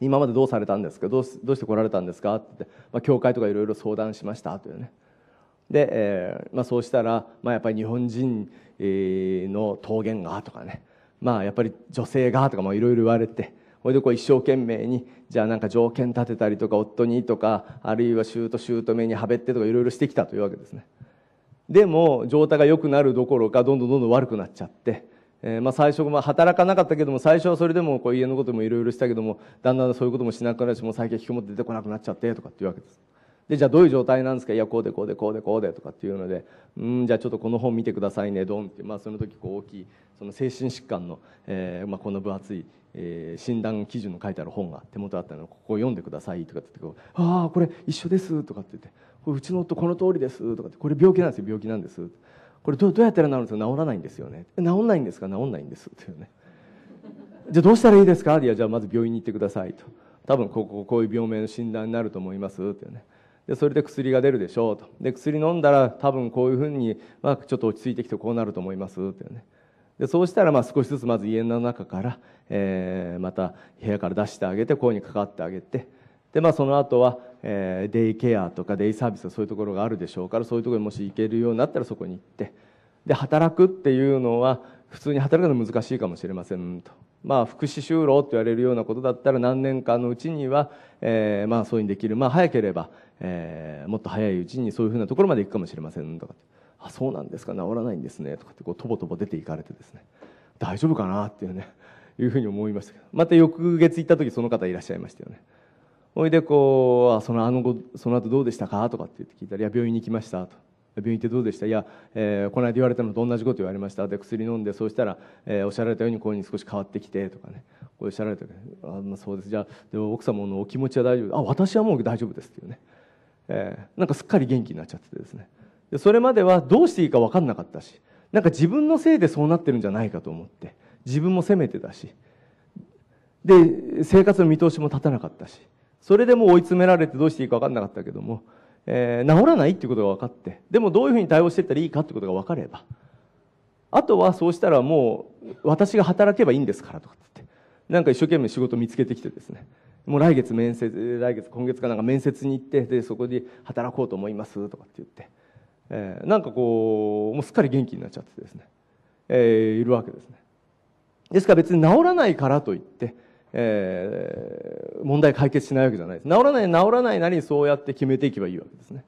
今までどうされたんですかどうどうして来られたんですかって言って、まあ、教会とかいろいろ相談しましたというねで、えーまあ、そうしたら、まあ、やっぱり日本人の桃源がとかね、まあ、やっぱり女性がとかいろいろ言われてほいでこう一生懸命にじゃあなんか条件立てたりとか夫にとかあるいは姑姑にはべってとかいろいろしてきたというわけですねでも状態が良くなるどころかどんどんどんどん悪くなっちゃってえー、まあ最初、まあ、働かなかったけども最初はそれでもこう家のこともいろいろしたけどもだんだんそういうこともしなくなるしもう最近引きこもって出てこなくなっちゃってとかっていうわけです。でじゃあどういう状態なんですかいやこうでこうでこうでこうでとかっていうのでうんじゃあちょっとこの本見てくださいねドンって、まあ、その時こう大きいその精神疾患の、えーまあ、この分厚い、えー、診断基準の書いてある本が手元あったのでここを読んでくださいとかって言って「ああこれ一緒です」とかって言って「これうちの夫この通りです」とかって「これ病気なんですよ病気なんです」これどどうやったら治るんですか治らないんですよね治んないんですか治んないんですっていうねじゃあどうしたらいいですかいやじゃあまず病院に行ってくださいと多分こここういう病名の診断になると思いますっていうねでそれで薬が出るでしょうとで薬飲んだら多分こういうふうに、まあ、ちょっと落ち着いてきてこうなると思いますってねでそうしたらまあ少しずつまず家の中から、えー、また部屋から出してあげて声にかかってあげてで、まあ、その後は、えー、デイケアとかデイサービスそういうところがあるでしょうからそういうところにもし行けるようになったらそこに行ってで働くっていうのは普通に働くの難しいかもしれませんと。まあ、福祉就労と言われるようなことだったら何年間のうちには、えー、まあそういうにできる、まあ、早ければえー、もっと早いうちにそういうふうなところまで行くかもしれませんとかあそうなんですか治らないんですねとかってこうとぼとぼ出ていかれてですね大丈夫かなっていうねいうふうに思いましたけどまた翌月行った時その方いらっしゃいましたよねほいでこう「そのあの後その後どうでしたか?」とかって聞いたら「いや病院に行きました」と。病院ってどうでしたいや、えー、この間言われたのと同じこと言われましたで薬飲んでそうしたら、えー、おっしゃられたようにこういうふうに少し変わってきてとかねこうおっしゃられたあ、まあ、そうですじゃあで奥様のお気持ちは大丈夫あ私はもう大丈夫ですっていうねえー、なんかすっかり元気になっちゃっててですねでそれまではどうしていいか分かんなかったしなんか自分のせいでそうなってるんじゃないかと思って自分も責めてたしで生活の見通しも立たなかったしそれでもう追い詰められてどうしていいか分かんなかったけども、えー、治らないっていうことが分かってでもどういうふうに対応していったらいいかってことが分かればあとはそうしたらもう私が働けばいいんですからとかってなんか一生懸命仕事見つけてきてですねもう来月面接来月今月かなんか面接に行ってでそこで働こうと思いますとかって言って、えー、なんかこうもうすっかり元気になっちゃってですね、えー、いるわけですねですから別に治らないからといって、えー、問題解決しないわけじゃないです治らない治らないなりにそうやって決めていけばいいわけですね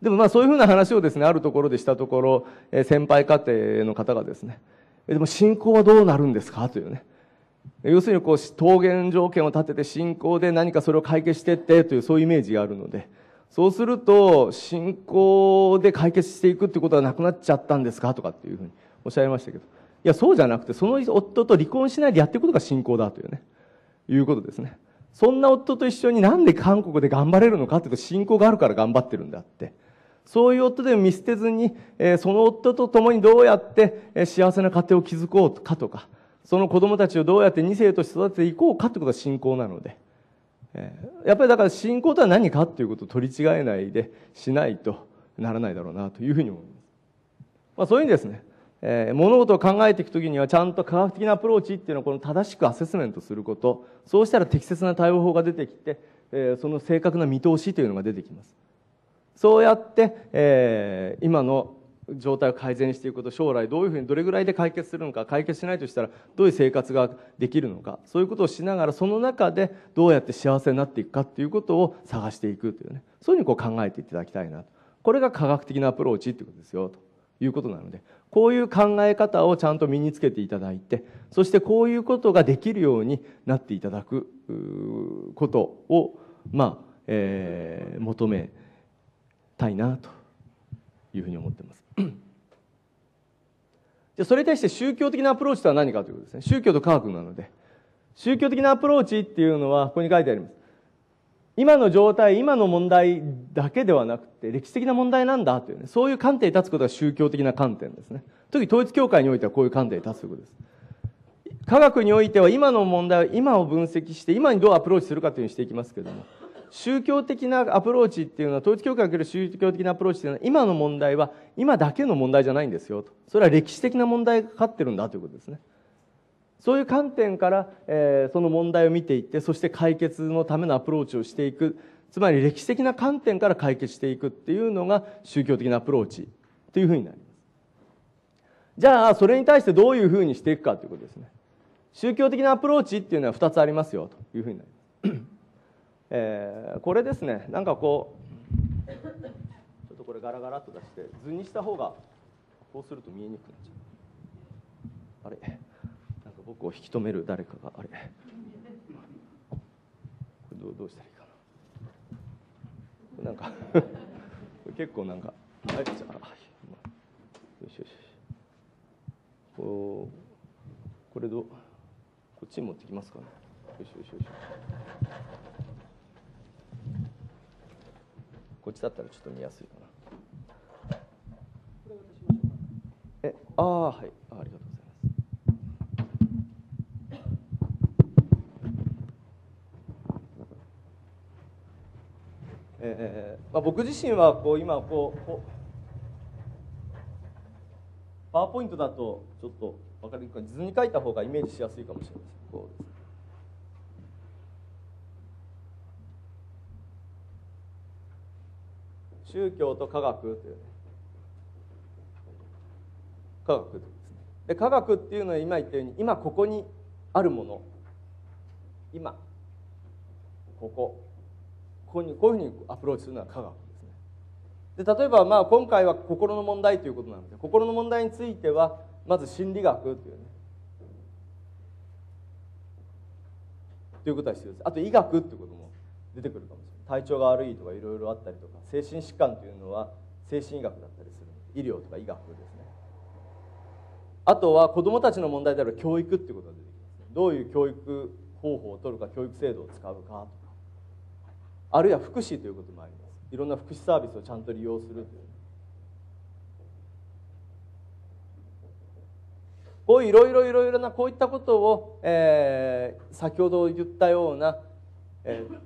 でもまあそういうふうな話をですねあるところでしたところ、え先輩家庭の方がですねでも信仰はどうなるんですかというね要するにこう、桃源条件を立てて信仰で何かそれを解決してってというそういうイメージがあるので、そうすると、信仰で解決していくってことはなくなっちゃったんですかとかっていうふうにおっしゃいましたけど。いや、そうじゃなくて、その夫と離婚しないでやっていくことが信仰だというね、いうことですね。そんな夫と一緒になんで韓国で頑張れるのかっていうと、信仰があるから頑張ってるんだって。そういう夫で見捨てずに、えその夫と共にどうやって、え幸せな家庭を築こうかとか、その子供たちをどうやって2世として育てていこうかってことが信仰なので、えー、やっぱりだから信仰とは何かということを取り違えないでしないとならないだろうなというふうに思います、まあ、そういうふうにですね、えー、物事を考えていく時にはちゃんと科学的なアプローチっていうのをこの正しくアセスメントすることそうしたら適切な対応法が出てきて、えー、その正確な見通しというのが出てきますそうやって、えー、今の状態を改善していくこと将来どういうふうにどれぐらいで解決するのか解決しないとしたらどういう生活ができるのかそういうことをしながらその中でどうやって幸せになっていくかっていうことを探していくというねそういうふうにこう考えていただきたいなとこれが科学的なアプローチっていうことですよということなのでこういう考え方をちゃんと身につけていただいてそしてこういうことができるようになっていただくことをまあ、えー、求めたいなと。いうふうに思っています。じゃそれに対して宗教的なアプローチとは何かということですね。宗教と科学なので。宗教的なアプローチっていうのは、ここに書いてあります。今の状態、今の問題だけではなくて、歴史的な問題なんだというね、そういう観点に立つことが宗教的な観点ですね。特に統一教会においてはこういう観点に立つということです。科学においては今の問題を今を分析して、今にどうアプローチするかというふうにしていきますけれども、宗教的なアプローチっていうのは統一教会における宗教的なアプローチっていうのは今の問題は今だけの問題じゃないんですよとそれは歴史的な問題がかかってるんだということですねそういう観点から、えー、その問題を見ていってそして解決のためのアプローチをしていくつまり歴史的な観点から解決していくっていうのが宗教的なアプローチというふうになりますじゃあそれに対してどういうふうにしていくかということですね宗教的なアプローチっていうのは2つありますよというふうになりますえー、これですねなんかこうちょっとこれガラガラっと出して図にした方がこうすると見えにくくなっちゃうあれなんか僕を引き止める誰かがあれこれどうどうしたらいいかななんか結構なんかあれじあよしよしこうこれどこっちに持ってきますかねよしよしよしこっちだったらちょっと見やすいかな。え、ああ、はい、あありがとうございます。えーまあ、僕自身はこう今こうこうパワーポイントだとちょっと分かりにくい図に書いた方がイメージしやすいかもしれません。こうです宗教と科学という、ね、科学ですねで科学っていうのは今言ったように今ここにあるもの今こここういうふうにアプローチするのは科学ですねで例えばまあ今回は心の問題ということなので心の問題についてはまず心理学というねということは必要ですあと医学ということも出てくるかもしれない体調が悪いとかいろいろあったりとか精神疾患というのは精神医学だったりする医療とか医学ですねあとは子どもたちの問題である教育っていうことが出てきますどういう教育方法を取るか教育制度を使うかとかあるいは福祉ということもありますいろんな福祉サービスをちゃんと利用するこういろいろいろいろなこういったことを、えー、先ほど言ったような、えー、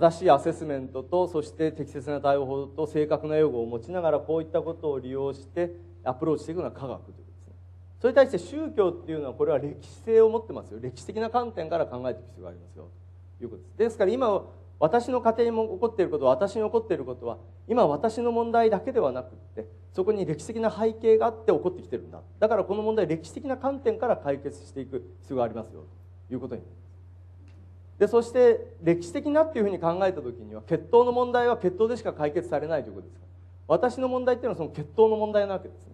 正しいアセスメントとそして適切な対応法と正確な用語を持ちながらこういったことを利用してアプローチしていくのは科学ということですねそれに対して宗教っていうのはこれは歴史性を持ってますよ歴史的な観点から考えていく必要がありますよということですですから今私の家庭にも起こっていること私に起こっていることは今私の問題だけではなくってそこに歴史的な背景があって起こってきてるんだだからこの問題歴史的な観点から解決していく必要がありますよということになりますでそして歴史的なっていうふうに考えた時には血統の問題は血統でしか解決されないということです私の問題っていうのはその血統の問題なわけですね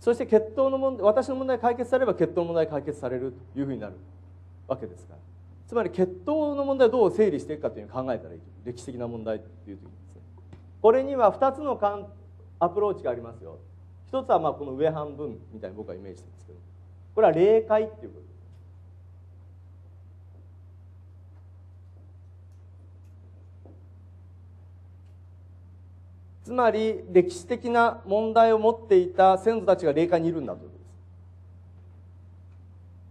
そして血統の問題私の問題解決されれば血統の問題解決されるというふうになるわけですからつまり血統の問題をどう整理していくかといううに考えたらいい歴史的な問題っていう時にですねこれには2つのアプローチがありますよ一つはまあこの上半分みたいに僕はイメージしてるんですけどこれは霊界っていうことつまり歴史的な問題を持っていた先祖たちが霊界にいるんだということです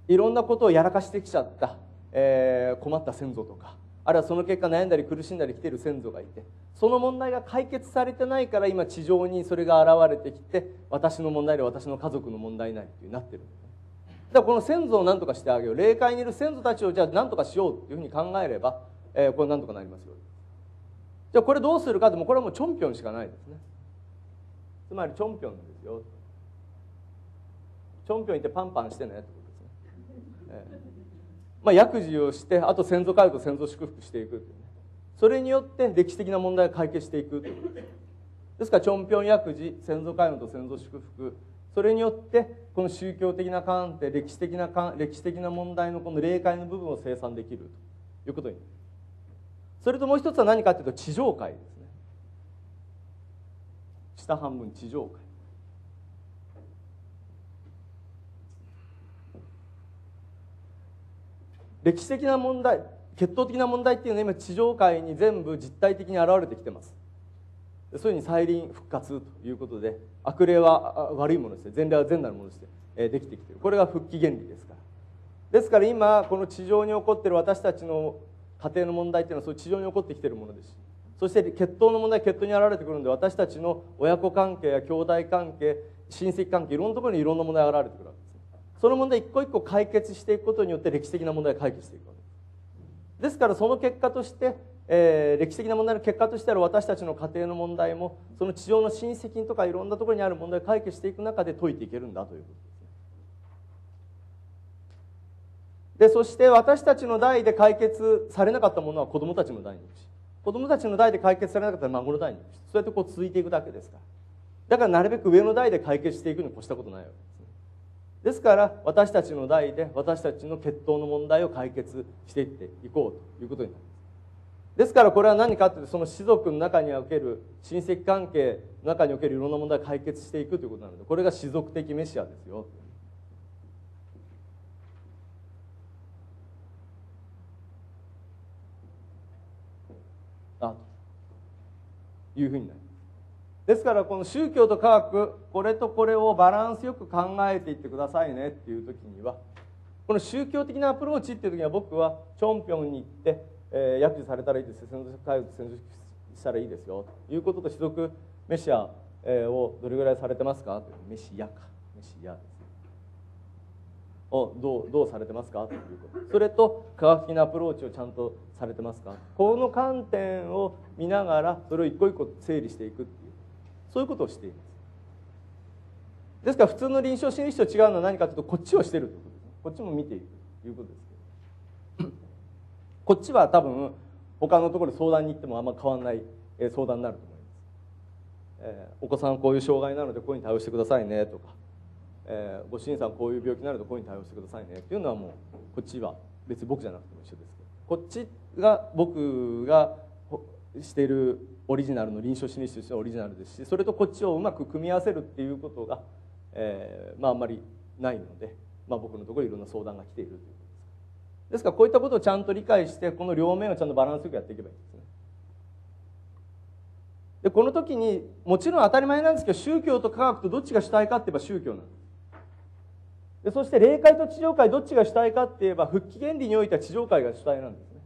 いろんなことをやらかしてきちゃった、えー、困った先祖とかあるいはその結果悩んだり苦しんだり来ている先祖がいてその問題が解決されてないから今地上にそれが現れてきて私の問題で私の家族の問題ないってなってるだからこの先祖を何とかしてあげよう霊界にいる先祖たちをじゃあ何とかしようっていうふうに考えれば、えー、これ何とかなりますよじゃあこれどうするかでもこれはもうチョンピョンしかないですねつまりチョンピョンですよチョンピョンってパンパンしてねってことですね、ええまあ、薬事をしてあと先祖介と先祖祝福していくっていう、ね、それによって歴史的な問題を解決していくということですですからチョンピョン薬事先祖回護と先祖祝福それによってこの宗教的な観点歴史的な歴史的な問題のこの霊界の部分を清算できるということになりますそれともう一つは何かっていうと地上界ですね下半分地上界歴史的な問題決闘的な問題っていうのは今地上界に全部実体的に現れてきてますそういうふうに再臨復活ということで悪霊は悪いものですね前例は善なるものとしてできてきてるこれが復帰原理ですからですから今この地上に起こってる私たちの家庭の問題っていうのはそういう地上に起こってきているものですそして血統の問題血統に現れてくるので私たちの親子関係や兄弟関係親戚関係いろんなところにいろんな問題が現れてくるわけですその問題一個一個解決していくことによって歴史的な問題を解決していくわけですですからその結果としてえー、歴史的な問題の結果としてある私たちの家庭の問題もその地上の親戚とかいろんなところにある問題を解決していく中で解いていけるんだということです。でそして私たちの代で解決されなかったものは子供たちの代に行くし子供たちの代で解決されなかったら孫の代に行くしそうやってこう続いていくだけですからだからなるべく上の代で解決していくに越したことないわけですねですから私たちの代で私たちの血統の問題を解決していっていこうということになりますですからこれは何かというとその士族の中における親戚関係の中におけるいろんな問題を解決していくということなのでこれが士族的メシアですよいうふうになりますですからこの宗教と科学これとこれをバランスよく考えていってくださいねっていう時にはこの宗教的なアプローチっていう時には僕はチョンピョンに行って、えー、薬事されたらいいですよ先祖解先祖したらいいですよということと種族メシアをどれぐらいされてますかというメシアかメシアですをどうどうされてますかということそれと科学的なアプローチをちゃんとされてますかこの観点を見ながらそれを一個一個整理していくっていうそういうことをしていますですから普通の臨床心理士と違うのは何かというとこっちをしてるということこっちも見ているということですけどこっちは多分他のところで相談に行ってもあんま変わらない相談になると思います、えー、お子さんこういう障害なのでこういうふうに対応してくださいねとかえー、ご主人さんこういう病気になるとこういうに対応してくださいねっていうのはもうこっちは別に僕じゃなくても一緒ですけどこっちが僕がしてるオリジナルの臨床心理士としてはオリジナルですしそれとこっちをうまく組み合わせるっていうことが、えーまあ、あんまりないので、まあ、僕のところいろんな相談が来ているということですですからこういったことをちゃんと理解してこの両面をちゃんとバランスよくやっていけばいいんですねでこの時にもちろん当たり前なんですけど宗教と科学とどっちが主体かっていえば宗教なんですそして霊界と地上界どっちが主体かって言えば復帰原理においては地上界が主体なんですね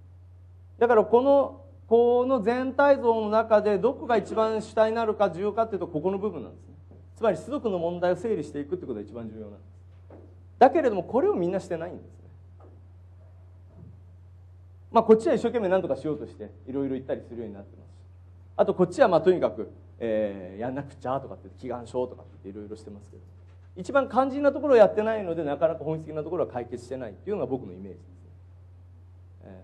だからこのこの全体像の中でどこが一番主体になるか重要かっていうとここの部分なんですねつまり種族の問題を整理していくってことが一番重要なんですだけれどもこれをみんなしてないんですねまあこっちは一生懸命何とかしようとしていろいろ行ったりするようになってますあとこっちはまあとにかく、えー、やんなくちゃとかって祈願書とかっていろいろしてますけど一番肝心なところをやってないのでなかなか本質的なところは解決してないっていうのが僕のイメージです、え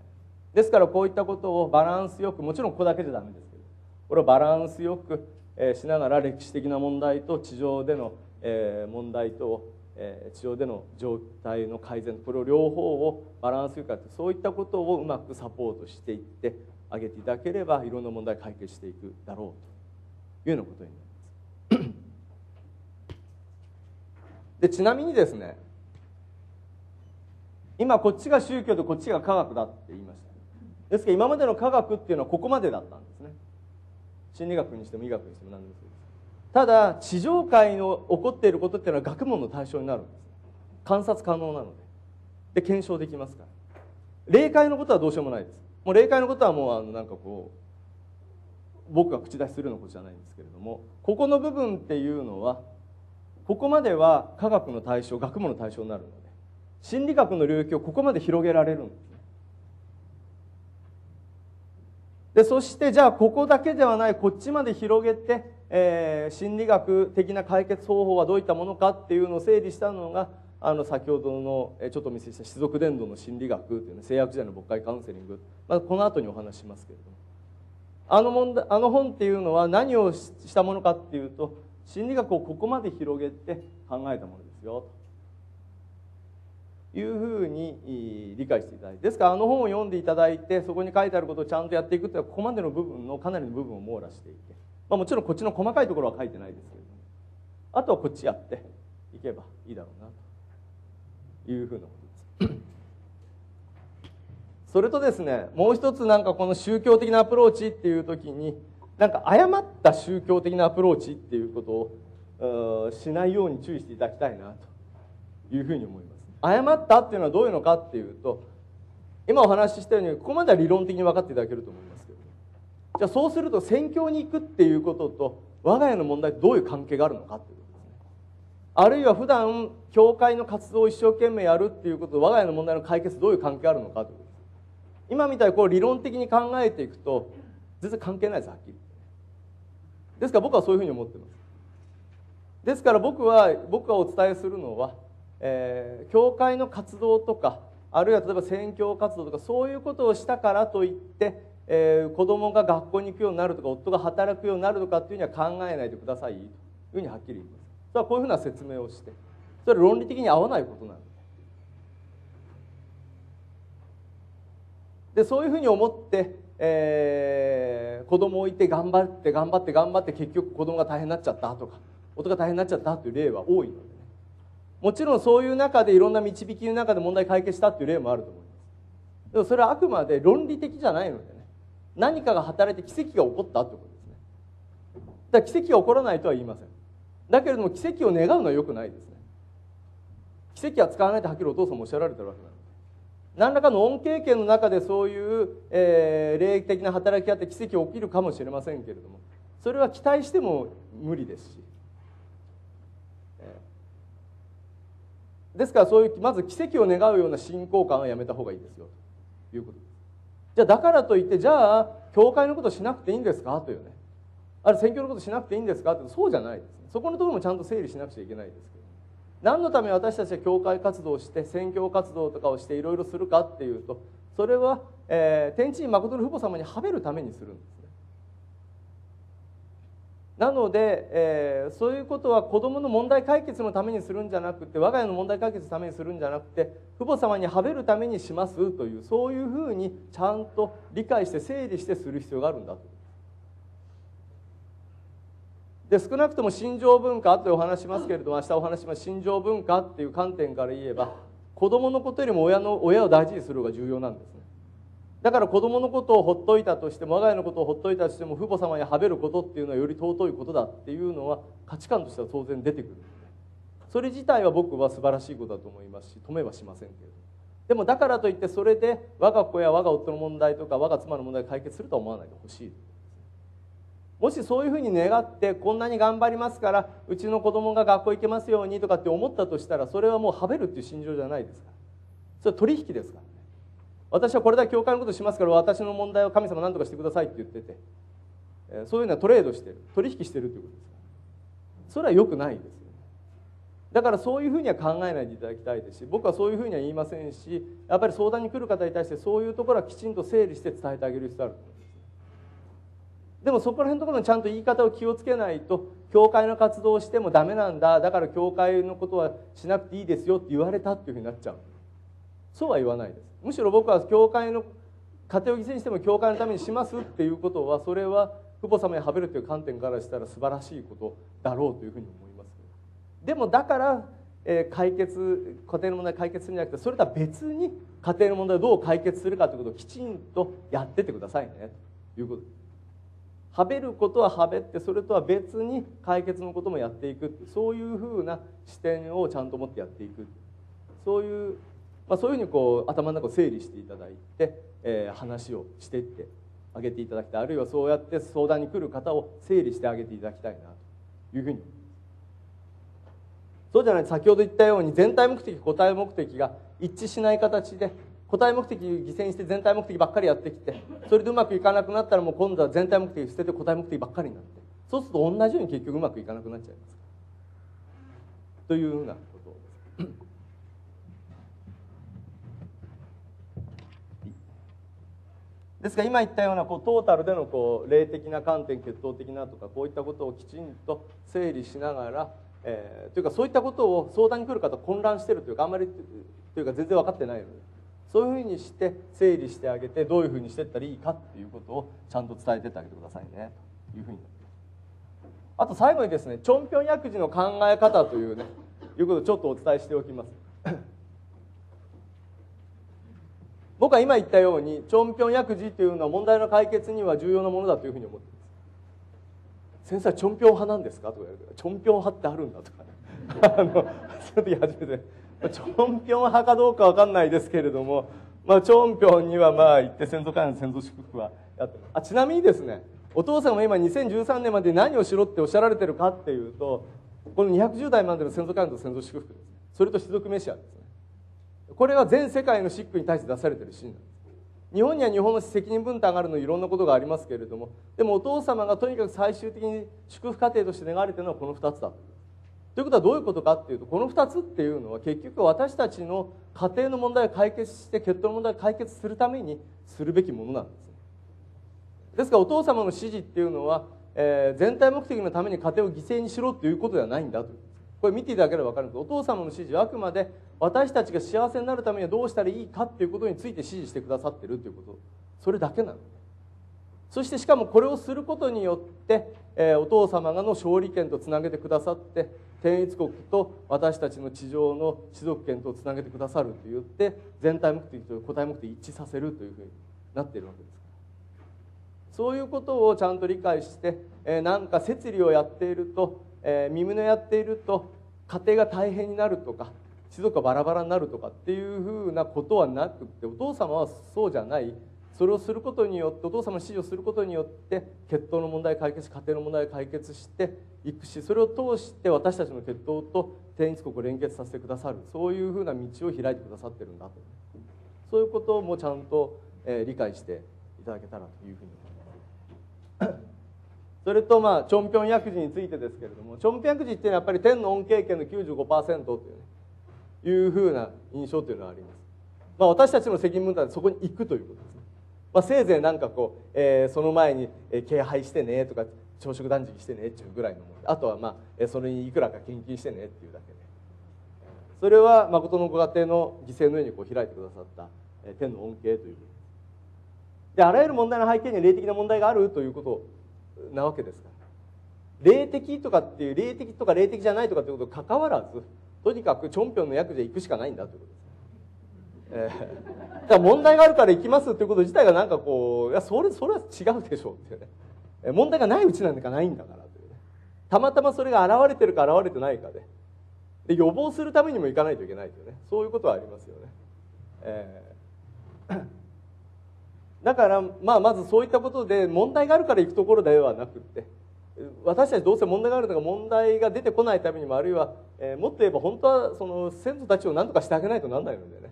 ー、ですからこういったことをバランスよくもちろんここだけじゃダメですけどこれをバランスよく、えー、しながら歴史的な問題と地上での、えー、問題と、えー、地上での状態の改善これを両方をバランスよくやってそういったことをうまくサポートしていってあげていただければいろんな問題解決していくだろうというようなことになります。でちなみにですね今こっちが宗教でこっちが科学だって言いましたですけど今までの科学っていうのはここまでだったんですね心理学にしても医学にしても何でもですただ地上界の起こっていることっていうのは学問の対象になるんです観察可能なのでで検証できますから霊界のことはどうしようもないですもう霊界のことはもうあのなんかこう僕が口出しするようなことじゃないんですけれどもここの部分っていうのはここまでは科学の対象学問の対象になるので心理学の領域をここまで広げられるんですねでそしてじゃあここだけではないこっちまで広げて、えー、心理学的な解決方法はどういったものかっていうのを整理したのがあの先ほどの、えちょっとお見せした「士族伝道の心理学」という、ね、制約時代の牧会カウンセリング、まあ、この後にお話しますけれどもあの問題あの本っていうのは何をしたものかっていうと心理学をここまで広げて考えたものですよというふうに理解していただいてですからあの本を読んでいただいてそこに書いてあることをちゃんとやっていくというのはここまでの部分のかなりの部分を網羅していて、まあ、もちろんこっちの細かいところは書いてないですけどもあとはこっちやっていけばいいだろうなというふうなことです。それとですねもう一つなんかこの宗教的なアプローチっていう時になんか誤った宗教的なアプローチっていうことをしないように注意していただきたいなというふうに思います誤ったっていうのはどういうのかっていうと今お話ししたようにここまでは理論的に分かっていただけると思いますけどじゃあそうすると宣教に行くっていうことと我が家の問題とどういう関係があるのかっていうことですねあるいは普段教会の活動を一生懸命やるっていうことと我が家の問題の解決どういう関係があるのかということです今みたいにこう理論的に考えていくと全然関係ないですはっきりですから僕はそういうふうに思ってますですから僕は僕がお伝えするのは、えー、教会の活動とかあるいは例えば宣教活動とかそういうことをしたからといって、えー、子供が学校に行くようになるとか夫が働くようになるとかっていうには考えないでくださいというふうにはっきり言いますそれはこういうふうな説明をしてそれは論理的に合わないことなんででそういうふうに思ってえー、子供をいて頑張って頑張って頑張って結局子供が大変になっちゃったとか夫が大変になっちゃったという例は多いので、ね、もちろんそういう中でいろんな導きの中で問題解決したという例もあると思いますでもそれはあくまで論理的じゃないのでね何かが働いて奇跡が起こったということですねだから奇跡が起こらないとは言いませんだけれども奇跡を願うのはよくないですね奇跡は使わないとはっきりお父さんもおっしゃられてるわけなんです何らかの恩恵圏の中でそういう、えー、霊的な働きがあって奇跡起きるかもしれませんけれどもそれは期待しても無理ですし、えー、ですからそういうまず奇跡を願うような信仰感はやめた方がいいですよということですじゃあだからといってじゃあ教会のことしなくていいんですかというねあれ選挙のことしなくていいんですかってそうじゃないですそこのところもちゃんと整理しなくちゃいけないですけど何のため私たちは教会活動をして宣教活動とかをしていろいろするかっていうとそれは、えー、天地に誠の父母様にはべるためにするんですねなので、えー、そういうことは子どもの問題解決のためにするんじゃなくて我が家の問題解決のためにするんじゃなくて父母様にはべるためにしますというそういうふうにちゃんと理解して整理してする必要があるんだとで少なくとも心情文化というお話しますけれども明日お話します心情文化っていう観点から言えば子供のことよりも親の親を大事にするのが重要なんですねだから子供のことをほっといたとしても我が家のことをほっといたとしても父母様にはべることっていうのはより尊いことだっていうのは価値観としては当然出てくるそれ自体は僕は素晴らしいことだと思いますし止めはしませんけれどでもだからといってそれで我が子や我が夫の問題とか我が妻の問題を解決するとは思わないでほしいもしそういうふうに願ってこんなに頑張りますからうちの子供が学校行けますようにとかって思ったとしたらそれはもうはべるっていう心情じゃないですからそれは取引ですからね私はこれだけ教会のことしますから私の問題を神様何とかしてくださいって言っててそういうのはトレードしてる取引してるということですからそれはよくないですよねだからそういうふうには考えないでいただきたいですし僕はそういうふうには言いませんしやっぱり相談に来る方に対してそういうところはきちんと整理して伝えてあげる必要あると思いますでもそこら辺のところにちゃんと言い方を気をつけないと教会の活動をしてもダメなんだだから教会のことはしなくていいですよって言われたっていうふうになっちゃうそうは言わないですむしろ僕は教会の家庭を犠牲にしても教会のためにしますっていうことはそれは父母様にはべるという観点からしたら素晴らしいことだろうというふうに思いますでもだからえ解決家庭の問題解決するんじゃなくてそれとは別に家庭の問題をどう解決するかということをきちんとやっててくださいねということですはべることははべってそれとは別に解決のこともやっていくそういうふうな視点をちゃんと持ってやっていくそういう、まあ、そういうふうにこう頭の中を整理していただいて、えー、話をしていってあげていただきたいあるいはそうやって相談に来る方を整理してあげていただきたいなというふうにそうじゃない先ほど言ったように全体目的個体目的が一致しない形で個体目的犠牲して全体目的ばっかりやってきてそれでうまくいかなくなったらもう今度は全体目的捨てて個体目的ばっかりになってそうすると同じように結局うまくいかなくなっちゃいますというようなことです。ですが今言ったようなこうトータルでのこう霊的な観点血統的なとかこういったことをきちんと整理しながら、えー、というかそういったことを相談に来る方混乱してるというかあんまりというか全然分かってないので。そういうふうにして整理してあげてどういうふうにしていったらいいかっていうことをちゃんと伝えてってあげてくださいねというふうにあと最後にですねチョンピョン薬事の考え方というねいうことをちょっとお伝えしておきます 僕は今言ったようにチョンピョン薬事というのは問題の解決には重要なものだというふうに思っています先生はチョンピョン派なんですかとか言われてチョンピョン派ってあるんだとかね あのそれで初めてチョンピョン派かどうか分かんないですけれども、まあ、チョンピョンにはまあ行って先祖会の先祖祝福はやってあちなみにですねお父さんは今2013年まで何をしろっておっしゃられてるかっていうとこの210代までの先祖会の先祖祝福ですそれと士族メシアですねこれは全世界のシックに対して出されてるシーンなんです日本には日本の責任分担があるのいろんなことがありますけれどもでもお父様がとにかく最終的に祝福過程として願われてるのはこの2つだとということはどういうことかっていうとこの2つっていうのは結局私たちの家庭の問題を解決して血統の問題を解決するためにするべきものなんですねですからお父様の指示っていうのは、えー、全体目的のために家庭を犠牲にしろっていうことではないんだとこれ見ていただければ分かるんですけどお父様の指示はあくまで私たちが幸せになるためにはどうしたらいいかっていうことについて指示してくださってるということそれだけなのそしてしかもこれをすることによって、えー、お父様がの勝利権とつなげてくださって天一国と私たちの地上の士族権とつなげてくださると言って全体目的と個体目的一致させるというふうになっているわけですそういうことをちゃんと理解して、えー、なんか摂理をやっていると、えー、身胸やっていると家庭が大変になるとか士族がバラバラになるとかっていうふうなことはなくってお父様はそうじゃないそれをすることによってお父様の指示をすることによって血統の問題解決し家庭の問題解決していくしそれを通して私たちの血統と天一国を連結させてくださるそういうふうな道を開いてくださってるんだとそういうこともちゃんと、えー、理解していただけたらというふうに思います。それとまあチョンピョン薬事についてですけれどもチョンピョン薬事っていうのはやっぱり天の恩恵権の95%という、ね,、いうふうな印象というのはあります、まあ、私たちの責任分担でそこに行くということまあ、せいぜいなんかこう、えー、その前に、え敬拝してねとか朝食断食してねっていうぐらいのものあとは、まあ、それにいくらか献金してねっていうだけでそれは誠のご家庭の犠牲のようにこう開いてくださった、え天の恩恵というであらゆる問題の背景に霊的な問題があるということなわけですから霊的とかっていう霊的とか霊的じゃないとかっていうことにかかわらずとにかくチョンピョンの役で行くしかないんだということですえー、だから問題があるから行きますっていうこと自体がなんかこう、いや、それ、それは違うでしょうっていうね。問題がないうちなんかないんだからというね。たまたまそれが現れてるか現れてないかで。で、予防するためにも行かないといけないというね。そういうことはありますよね。えー だから、まあ、まずそういったことで問題があるから行くところではなくって私たちどうせ問題があるとか問題が出てこないためにもあるいは、えー、もっと言えば本当はその先祖たちを何とかしてあげないとなんないのでね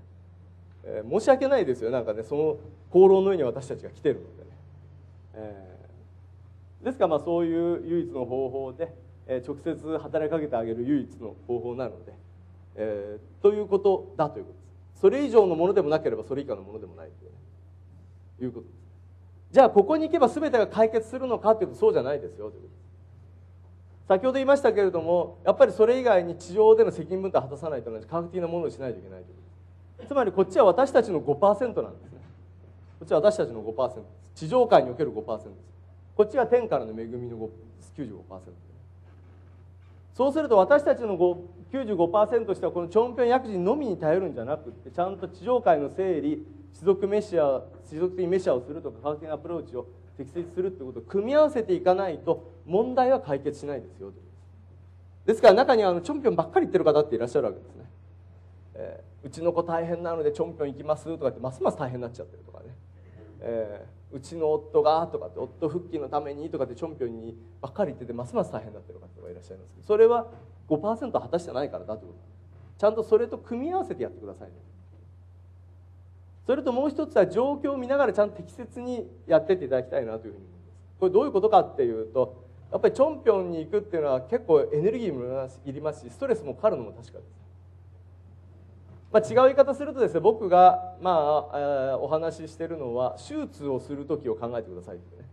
えー、申し訳ないですよなんかねその功労のように私たちが来てるのでね、えー、ですからまあそういう唯一の方法で、えー、直接働きかけてあげる唯一の方法なので、えー、ということだということですそれ以上のものでもなければそれ以下のものでもないという,、ね、いうことですじゃあここに行けば全てが解決するのかというとそうじゃないですよということです先ほど言いましたけれどもやっぱりそれ以外に地上での責任分担を果たさないとい科学的なものをしないといけないというこつまりこっちは私たちの5%なんですねこっちは私たちの5%地上界における5%ですこっちは天からの恵みの95%そうすると私たちの95%としてはこのチョンピョン薬事のみに頼るんじゃなくてちゃんと地上界の整理士族メシア士族的メシアをするとか科学的なアプローチを適切するってことを組み合わせていかないと問題は解決しないですよですから中にはあのチョンピョンばっかり言ってる方っていらっしゃるわけですね、えーうちの子大変なのでちょんぴょん行きますとかってますます大変になっちゃってるとかね、えー、うちの夫がとかって夫復帰のためにとかってちょんぴょんにばっかり言っててますます大変になってる方がいらっしゃいますけどそれは5%果たしてないからだということちゃんとそれと組み合わせてやってくださいねそれともう一つは状況を見ながらちゃんと適切にやってっていただきたいなというふうに思いますこれどういうことかっていうとやっぱりチョンピョンに行くっていうのは結構エネルギーもいりますしストレスもかかるのも確かですまあ、違う言い方するとですね僕が、まあえー、お話ししてるのは手術をする時を考えてくださいってね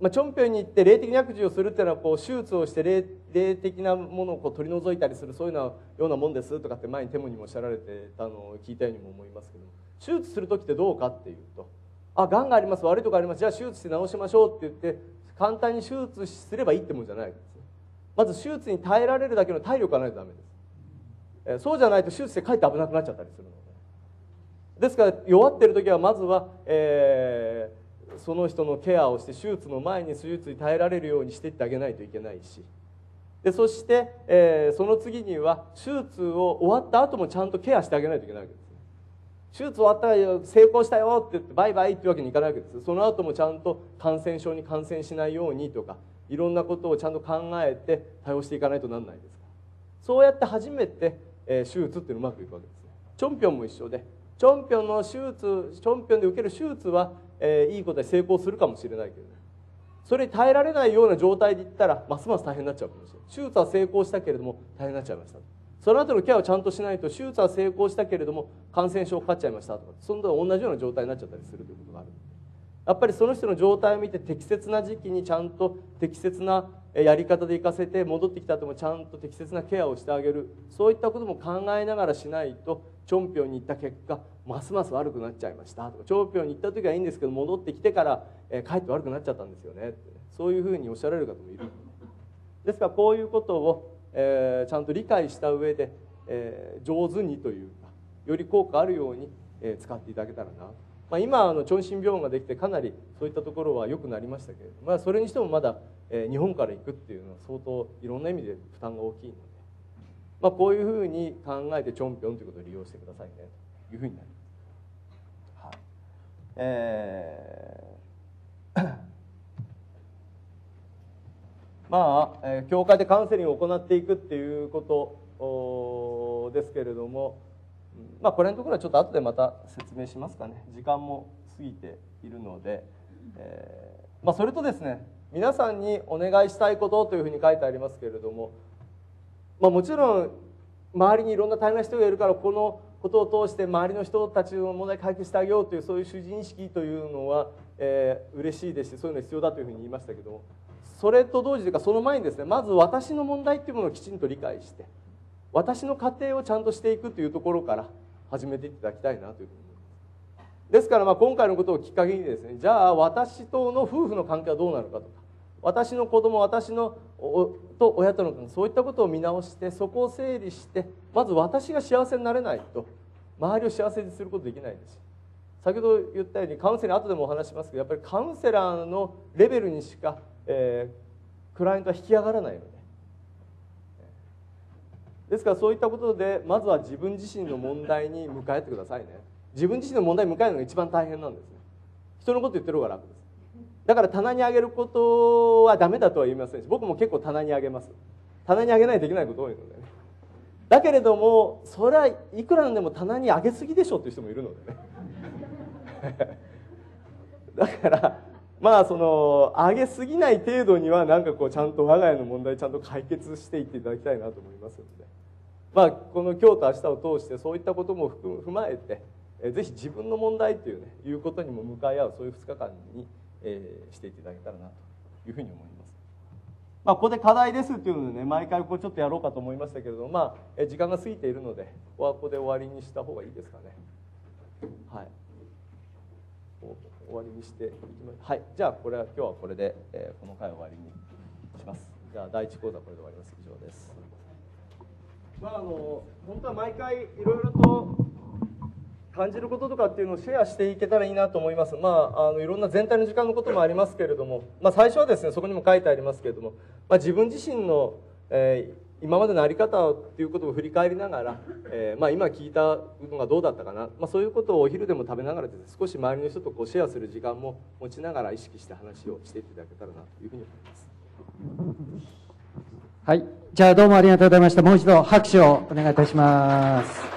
まあ、チョンピョンに行って霊的に悪事をするっていうのはこう手術をして霊霊的なものをこう取り除いたりするそういうようなもんですとかって前にテムにもおっしゃられてたのを聞いたようにも思いますけど手術する時ってどうかっていうとあがんがあります悪いとこありますじゃあ手術して治しましょうって言って簡単に手術すればいいってもんじゃないまず手術に耐えられるだけの体力がないとダメですそうじゃないと手術でかえって危なくなっちゃったりするのでですから弱ってる時はまずは、えー、その人のケアをして手術の前に手術に耐えられるようにしていってあげないといけないしでそして、えー、その次には手術を終わった後もちゃんとケアしてあげないといけないわけです手術終わったら成功したよって言ってバイバイっていうわけにいかないわけですその後もちゃんと感染症に感染しないようにとかいろんなことをちゃんと考えて対応していかないとなんないですからそうやって初めてえ手術っていうのうまくいくわけですねチョンピョンも一緒でチョンピョンの手術チョンピョンで受ける手術は、えー、いいことで成功するかもしれないけどねそれに耐えられないような状態でいったらますます大変になっちゃうかもしれない手術は成功したけれども大変になっちゃいましたその後のケアをちゃんとしないと手術は成功したけれども感染症かかっちゃいましたとかそのと同じような状態になっちゃったりするということがあるやっぱりその人の状態を見て適切な時期にちゃんと適切なやり方で行かせて戻ってきた後もちゃんと適切なケアをしてあげるそういったことも考えながらしないとチョンピョンに行った結果ますます悪くなっちゃいましたとかチョンピョンに行った時はいいんですけど戻ってきてから、えー、帰って悪くなっちゃったんですよねそういうふうにおっしゃられる方もいるですからこういうことを、えー、ちゃんと理解した上で、えー、上手にというかより効果あるように、え使っていただけたらなまあ、今あのチョンシン病院ができてかなりそういったところは良くなりましたけれども、まあ、それにしてもまだえー、日本から行くっていうのは相当いろんな意味で負担が大きいので、まあ、こういうふうに考えてチョンピョンということを利用してくださいねというふうになります。はいえー まあ、えー、教会でカウンセリングを行っていくっていうことですけれども、まあ、これのところはちょっと後でまた説明しますかね時間も過ぎているので、えーまあ、それとですね皆さんにお願いしたいことというふうに書いてありますけれども、まあ、もちろん周りにいろんな大変な人がいるからこのことを通して周りの人たちの問題解決してあげようというそういう主人意識というのは、えー、嬉しいですしそういうの必要だというふうに言いましたけどもそれと同時というかその前にですねまず私の問題っていうものをきちんと理解して私の家庭をちゃんとしていくというところから始めていただきたいなというふうに思いますですからまあ今回のことをきっかけにですねじゃあ私との夫婦の関係はどうなのかとか私の子供私のと親とのそういったことを見直してそこを整理してまず私が幸せになれないと周りを幸せにすることできないんです先ほど言ったようにカウンセラー後でもお話しますけどやっぱりカウンセラーのレベルにしか、えー、クライアントは引き上がらないのでですからそういったことでまずは自分自身の問題に向かえてくださいね自分自身の問題に向かえるのが一番大変なんですね人のこと言ってる方が楽ですだから棚にあげることはダメだとは言いませんし僕も結構棚にあげます棚にあげないといけないこと多いのでねだけれどもそれはいくらでも棚にあげすぎでしょっていう人もいるのでね だからまあその上げすぎない程度にはなんかこうちゃんと我が家の問題ちゃんと解決していっていただきたいなと思いますので、まあ、この今日と明日を通してそういったことも踏まえてぜひ自分の問題っていうねいうことにも向かい合うそういう2日間にえしていただけたらなというふうに思います。まあ、ここで課題ですっていうのでね毎回こうちょっとやろうかと思いましたけれども、まあ、時間が過ぎているのでここで終わりにした方がいいですかね。はい、終わりにしていきまはいじゃあこれは今日はこれで、えー、この回終わりにします。じゃあ第一講座これで終わります以上です。まああの本当は毎回いろいろと感じることとかっていうのをシェアしていけたらいいなと思います、まあ、あのいろんな全体の時間のこともありますけれども、まあ、最初はですねそこにも書いてありますけれども、まあ、自分自身の、えー今までの在り方っていうことを振り返りながら、えーまあ、今聞いたのがどうだったかな、まあ、そういうことをお昼でも食べながらです、ね、少し周りの人とこうシェアする時間も持ちながら意識して話をしていただけたらなというふうに思います。はい、じゃあどうもありがとうございました。もう一度拍手をお願いいたします。